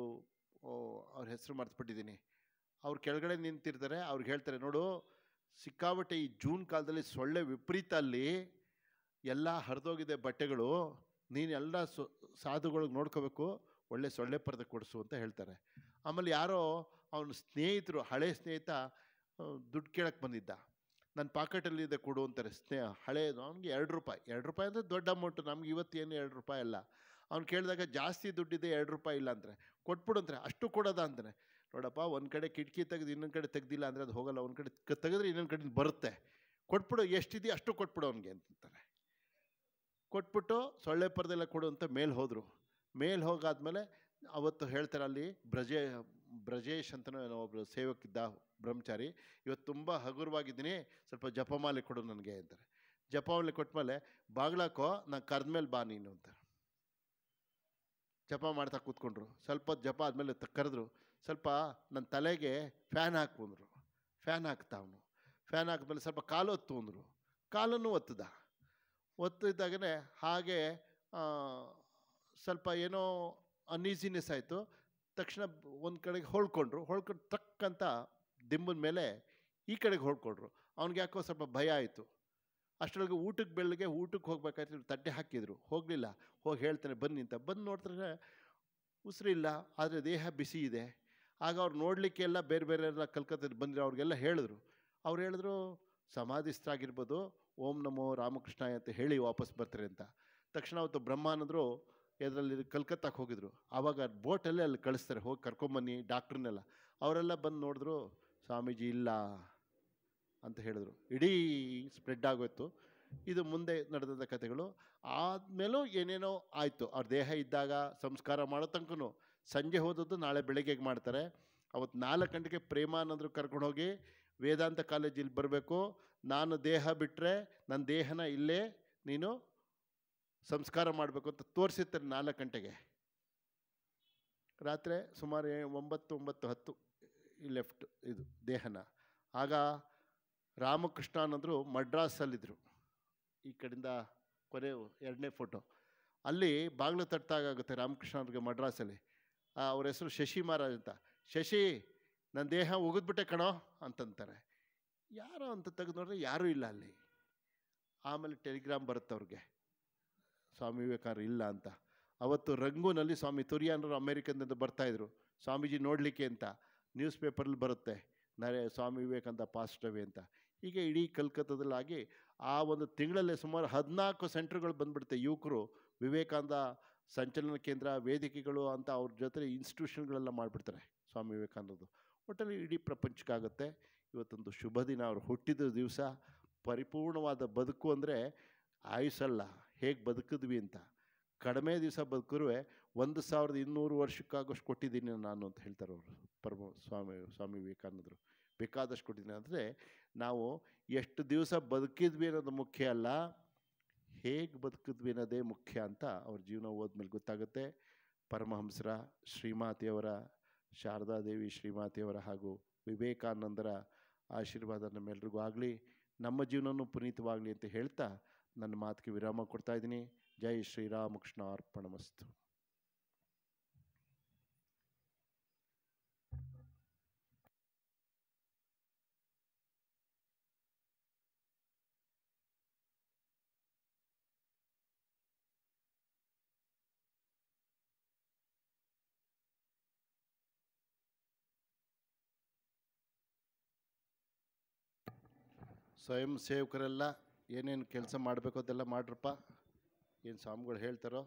ಅವ್ರ ಹೆಸರು ಮರ್ತುಬಿಟ್ಟಿದ್ದೀನಿ ಅವ್ರು ಕೆಳಗಡೆ ನಿಂತಿರ್ತಾರೆ ಅವ್ರಿಗೆ ಹೇಳ್ತಾರೆ ನೋಡು ಸಿಕ್ಕಾಬಟ್ಟೆ ಈ ಜೂನ್ ಕಾಲದಲ್ಲಿ ಸೊಳ್ಳೆ ವಿಪರೀತ ಅಲ್ಲಿ ಎಲ್ಲ ಹರಿದೋಗಿದೆ ಬಟ್ಟೆಗಳು ನೀನೆಲ್ಲ ಸೊ ಸಾಧುಗಳಿಗೆ ನೋಡ್ಕೋಬೇಕು ಒಳ್ಳೆ ಸೊಳ್ಳೆ ಪರದೆ ಕೊಡಿಸು ಅಂತ ಹೇಳ್ತಾರೆ ಆಮೇಲೆ ಯಾರೋ ಅವನು ಸ್ನೇಹಿತರು ಹಳೆ ಸ್ನೇಹಿತ ದುಡ್ಡು ಕೇಳಕ್ಕೆ ಬಂದಿದ್ದ ನನ್ನ ಇದೆ ಕೊಡು ಅಂತಾರೆ ಸ್ನೇಹ ಹಳೆಯದು ಅವ್ನಿಗೆ ಎರಡು ರೂಪಾಯಿ ಎರಡು ರೂಪಾಯಿ ಅಂದರೆ ದೊಡ್ಡ ಅಮೌಂಟು ನಮ್ಗೆ ಇವತ್ತೇನು ಎರಡು ರೂಪಾಯಿ ಅಲ್ಲ ಅವ್ನು ಕೇಳಿದಾಗ ಜಾಸ್ತಿ ದುಡ್ಡಿದೆ ಎರಡು ರೂಪಾಯಿ ಇಲ್ಲ ಅಂದರೆ ಕೊಟ್ಬಿಡು ಅಂತಾರೆ ಅಷ್ಟು ಕೊಡೋದ ಅಂದರೆ ನೋಡಪ್ಪ ಒಂದು ಕಡೆ ಕಿಟಕಿ ತೆಗೆದು ಇನ್ನೊಂದು ಕಡೆ ತೆಗ್ದಿಲ್ಲ ಅಂದರೆ ಅದು ಹೋಗಲ್ಲ ಒಂದು ಕಡೆ ತೆಗೆದ್ರೆ ಇನ್ನೊಂದು ಕಡೆ ಬರುತ್ತೆ ಕೊಟ್ಬಿಡು ಎಷ್ಟಿದೆಯೋ ಅಷ್ಟು ಕೊಟ್ಬಿಡು ಅವನಿಗೆ ಅಂತಾರೆ ಕೊಟ್ಬಿಟ್ಟು ಸೊಳ್ಳೆ ಪರದೆಲ್ಲ ಕೊಡು ಅಂತ ಮೇಲೆ ಹೋದರು ಮೇಲೆ ಹೋಗಾದ್ಮೇಲೆ ಅವತ್ತು ಹೇಳ್ತಾರೆ ಅಲ್ಲಿ ಬ್ರಜೆ ಬ್ರಜೇಶ್ ಅಂತಲೂ ಒಬ್ಬರು ಸೇವಕಿದ್ದ ಬ್ರಹ್ಮಚಾರಿ ಇವತ್ತು ತುಂಬ ಹಗುರವಾಗಿದ್ದೀನಿ ಸ್ವಲ್ಪ ಜಪಮಾಲೆ ಕೊಡು ನನಗೆ ಅಂತಾರೆ ಜಪಮಾಲೆ ಮೇಲೆ ಬಾಗ್ಲಾಕೋ ನಾನು ಕರೆದ್ಮೇಲೆ ಬಾ ನೀನು ಅಂತಾರೆ ಜಪ ಮಾಡ್ತಾ ಕೂತ್ಕೊಂಡ್ರು ಸ್ವಲ್ಪ ಜಪ ಆದಮೇಲೆ ಕರೆದ್ರು ಸ್ವಲ್ಪ ನನ್ನ ತಲೆಗೆ ಫ್ಯಾನ್ ಹಾಕು ಫ್ಯಾನ್ ಹಾಕ್ತಾ ಅವನು ಫ್ಯಾನ್ ಹಾಕಿದ್ಮೇಲೆ ಸ್ವಲ್ಪ ಕಾಲು ಒತ್ತು ಅಂದರು ಕಾಲನ್ನು ಒತ್ತದ ಒತ್ತಿದ್ದಾಗನೇ ಹಾಗೆ ಸ್ವಲ್ಪ ಏನೋ ಅನ್ಈಸಿನೆಸ್ ಆಯಿತು ತಕ್ಷಣ ಒಂದು ಕಡೆಗೆ ಹೊಳ್ಕೊಂಡ್ರು ಹೊಳ್ಕೊಂಡು ತಕ್ಕಂತ ದಿಂಬನ ಮೇಲೆ ಈ ಕಡೆಗೆ ಹೊಳ್ಕೊಂಡ್ರು ಅವ್ನಿಗೆ ಯಾಕೋ ಸ್ವಲ್ಪ ಭಯ ಆಯಿತು ಅಷ್ಟರೊಳಗೆ ಊಟಕ್ಕೆ ಬೆಳಗ್ಗೆ ಊಟಕ್ಕೆ ಹೋಗ್ಬೇಕಾಯ್ತು ತಟ್ಟೆ ಹಾಕಿದ್ರು ಹೋಗಲಿಲ್ಲ ಹೋಗಿ ಹೇಳ್ತಾನೆ ಬನ್ನಿ ಅಂತ ಬಂದು ನೋಡ್ತಾರೆ ಉಸಿರಿಲ್ಲ ಆದರೆ ದೇಹ ಬಿಸಿ ಇದೆ ಆಗ ಅವ್ರು ಎಲ್ಲ ಬೇರೆ ಬೇರೆ ಎಲ್ಲ ಕಲ್ಕತ್ತಾದ ಬಂದಿರೋ ಅವ್ರಿಗೆಲ್ಲ ಹೇಳಿದ್ರು ಅವ್ರು ಹೇಳಿದ್ರು ಸಮಾಧಿಸ್ತಾಗಿರ್ಬೋದು ಓಂ ನಮೋ ರಾಮಕೃಷ್ಣ ಅಂತ ಹೇಳಿ ವಾಪಸ್ ಬರ್ತಾರೆ ಅಂತ ತಕ್ಷಣ ಅವತ್ತು ಬ್ರಹ್ಮಾನಂದರು ಇದರಲ್ಲಿ ಕಲ್ಕತ್ತಕ್ಕೆ ಹೋಗಿದ್ರು ಆವಾಗ ಬೋಟಲ್ಲೇ ಅಲ್ಲಿ ಕಳಿಸ್ತಾರೆ ಹೋಗಿ ಕರ್ಕೊಂಬನ್ನಿ ಡಾಕ್ಟ್ರನ್ನೆಲ್ಲ ಅವರೆಲ್ಲ ಬಂದು ನೋಡಿದ್ರು ಸ್ವಾಮೀಜಿ ಇಲ್ಲ ಅಂತ ಹೇಳಿದ್ರು ಇಡೀ ಸ್ಪ್ರೆಡ್ ಆಗೋಯ್ತು ಇದು ಮುಂದೆ ನಡೆದಂಥ ಕಥೆಗಳು ಆದಮೇಲೂ ಏನೇನೋ ಆಯಿತು ಅವ್ರ ದೇಹ ಇದ್ದಾಗ ಸಂಸ್ಕಾರ ಮಾಡೋ ತನಕನೂ ಸಂಜೆ ಹೋದದ್ದು ನಾಳೆ ಬೆಳಗ್ಗೆಗೆ ಮಾಡ್ತಾರೆ ಅವತ್ತು ನಾಲ್ಕು ಗಂಟೆಗೆ ಪ್ರೇಮ ಅನ್ನೋದ್ರು ಕರ್ಕೊಂಡೋಗಿ ವೇದಾಂತ ಕಾಲೇಜಲ್ಲಿ ಬರಬೇಕು ನಾನು ದೇಹ ಬಿಟ್ಟರೆ ನನ್ನ ದೇಹನ ಇಲ್ಲೇ ನೀನು ಸಂಸ್ಕಾರ ಮಾಡಬೇಕು ಅಂತ ತೋರಿಸಿರ್ತಾರೆ ನಾಲ್ಕು ಗಂಟೆಗೆ ರಾತ್ರಿ ಸುಮಾರು ಒಂಬತ್ತು ಒಂಬತ್ತು ಹತ್ತು ಲೆಫ್ಟ್ ಇದು ದೇಹನ ಆಗ ರಾಮಕೃಷ್ಣ ಅನ್ನೋದ್ರು ಮಡ್ರಾಸಲ್ಲಿದ್ದರು ಈ ಕಡೆಯಿಂದ ಕೊನೆ ಎರಡನೇ ಫೋಟೋ ಅಲ್ಲಿ ಬಾಗಿಲು ತಟ್ಟಾಗುತ್ತೆ ರಾಮಕೃಷ್ಣ ಅವ್ರಿಗೆ ಮಡ್ರಾಸಲ್ಲಿ ಅವ್ರ ಹೆಸರು ಶಶಿ ಮಹಾರಾಜ್ ಅಂತ ಶಶಿ ನನ್ನ ದೇಹ ಒಗಿದ್ಬಿಟ್ಟೆ ಕಣೋ ಅಂತಂತಾರೆ ಯಾರೋ ಅಂತ ತೆಗೆದು ನೋಡಿದ್ರೆ ಯಾರೂ ಇಲ್ಲ ಅಲ್ಲಿ ಆಮೇಲೆ ಟೆಲಿಗ್ರಾಮ್ ಬರುತ್ತೆ ಅವ್ರಿಗೆ ಸ್ವಾಮಿ ವಿವೇಕಾನಂದ ಇಲ್ಲ ಅಂತ ಅವತ್ತು ರಂಗೂನಲ್ಲಿ ಸ್ವಾಮಿ ತುರಿಯಾನರು ಅಮೇರಿಕದಿಂದ ಬರ್ತಾಯಿದ್ರು ಸ್ವಾಮೀಜಿ ನೋಡಲಿಕ್ಕೆ ಅಂತ ನ್ಯೂಸ್ ಪೇಪರಲ್ಲಿ ಬರುತ್ತೆ ನರೇ ಸ್ವಾಮಿ ವಿವೇಕಾನಂದ ಪಾಸ್ಟವೇ ಅಂತ ಈಗ ಇಡೀ ಕಲ್ಕತ್ತಾದಲ್ಲಾಗಿ ಆ ಒಂದು ತಿಂಗಳಲ್ಲೇ ಸುಮಾರು ಹದಿನಾಲ್ಕು ಸೆಂಟ್ರ್ಗಳು ಬಂದುಬಿಡುತ್ತೆ ಯುವಕರು ವಿವೇಕಾನಂದ ಸಂಚಲನ ಕೇಂದ್ರ ವೇದಿಕೆಗಳು ಅಂತ ಅವ್ರ ಜೊತೆ ಇನ್ಸ್ಟಿಟ್ಯೂಷನ್ಗಳೆಲ್ಲ ಮಾಡಿಬಿಡ್ತಾರೆ ಸ್ವಾಮಿ ವಿವೇಕಾನಂದರು ಒಟ್ಟಲ್ಲಿ ಇಡೀ ಪ್ರಪಂಚಕ್ಕಾಗುತ್ತೆ ಇವತ್ತೊಂದು ಶುಭ ದಿನ ಅವರು ಹುಟ್ಟಿದ ದಿವಸ ಪರಿಪೂರ್ಣವಾದ ಬದುಕು ಅಂದರೆ ಆಯುಷಲ್ಲ ಹೇಗೆ ಬದುಕಿದ್ವಿ ಅಂತ ಕಡಿಮೆ ದಿವಸ ಬದುಕುವೆ ಒಂದು ಸಾವಿರದ ಇನ್ನೂರು ವರ್ಷಕ್ಕಾಗೋಷ್ಟು ಕೊಟ್ಟಿದ್ದೀನಿ ನಾನು ಅಂತ ಹೇಳ್ತಾರೆ ಅವರು ಪರಮ ಸ್ವಾಮಿ ಸ್ವಾಮಿ ವಿವೇಕಾನಂದರು ಬೇಕಾದಷ್ಟು ಕೊಟ್ಟಿದ್ದೀನಿ ಅಂದರೆ ನಾವು ಎಷ್ಟು ದಿವಸ ಬದುಕಿದ್ವಿ ಅನ್ನೋದು ಮುಖ್ಯ ಅಲ್ಲ ಹೇಗೆ ಬದುಕಿದ್ವಿ ಅನ್ನೋದೇ ಮುಖ್ಯ ಅಂತ ಅವ್ರ ಜೀವನ ಓದ್ಮೇಲೆ ಗೊತ್ತಾಗುತ್ತೆ ಪರಮಹಂಸರ ಶ್ರೀಮಾತೆಯವರ ಶಾರದಾದೇವಿ ಶ್ರೀಮಾತೆಯವರ ಹಾಗೂ ವಿವೇಕಾನಂದರ ಆಶೀರ್ವಾದ ನಮ್ಮೆಲ್ರಿಗೂ ಆಗಲಿ ನಮ್ಮ ಜೀವನವೂ ಪುನೀತವಾಗಲಿ ಅಂತ ಹೇಳ್ತಾ ನನ್ನ ಮಾತಿಗೆ ವಿರಾಮ ಕೊಡ್ತಾ ಇದ್ದೀನಿ ಜೈ ಶ್ರೀರಾಮಕೃಷ್ಣ ಮಸ್ತು ಸ್ವಯಂ ಸೇವಕರೆಲ್ಲ ಏನೇನು ಕೆಲಸ ಮಾಡಬೇಕು ಅದೆಲ್ಲ ಮಾಡ್ರಪ್ಪ ಏನು ಸ್ವಾಮಿಗಳು ಹೇಳ್ತಾರೋ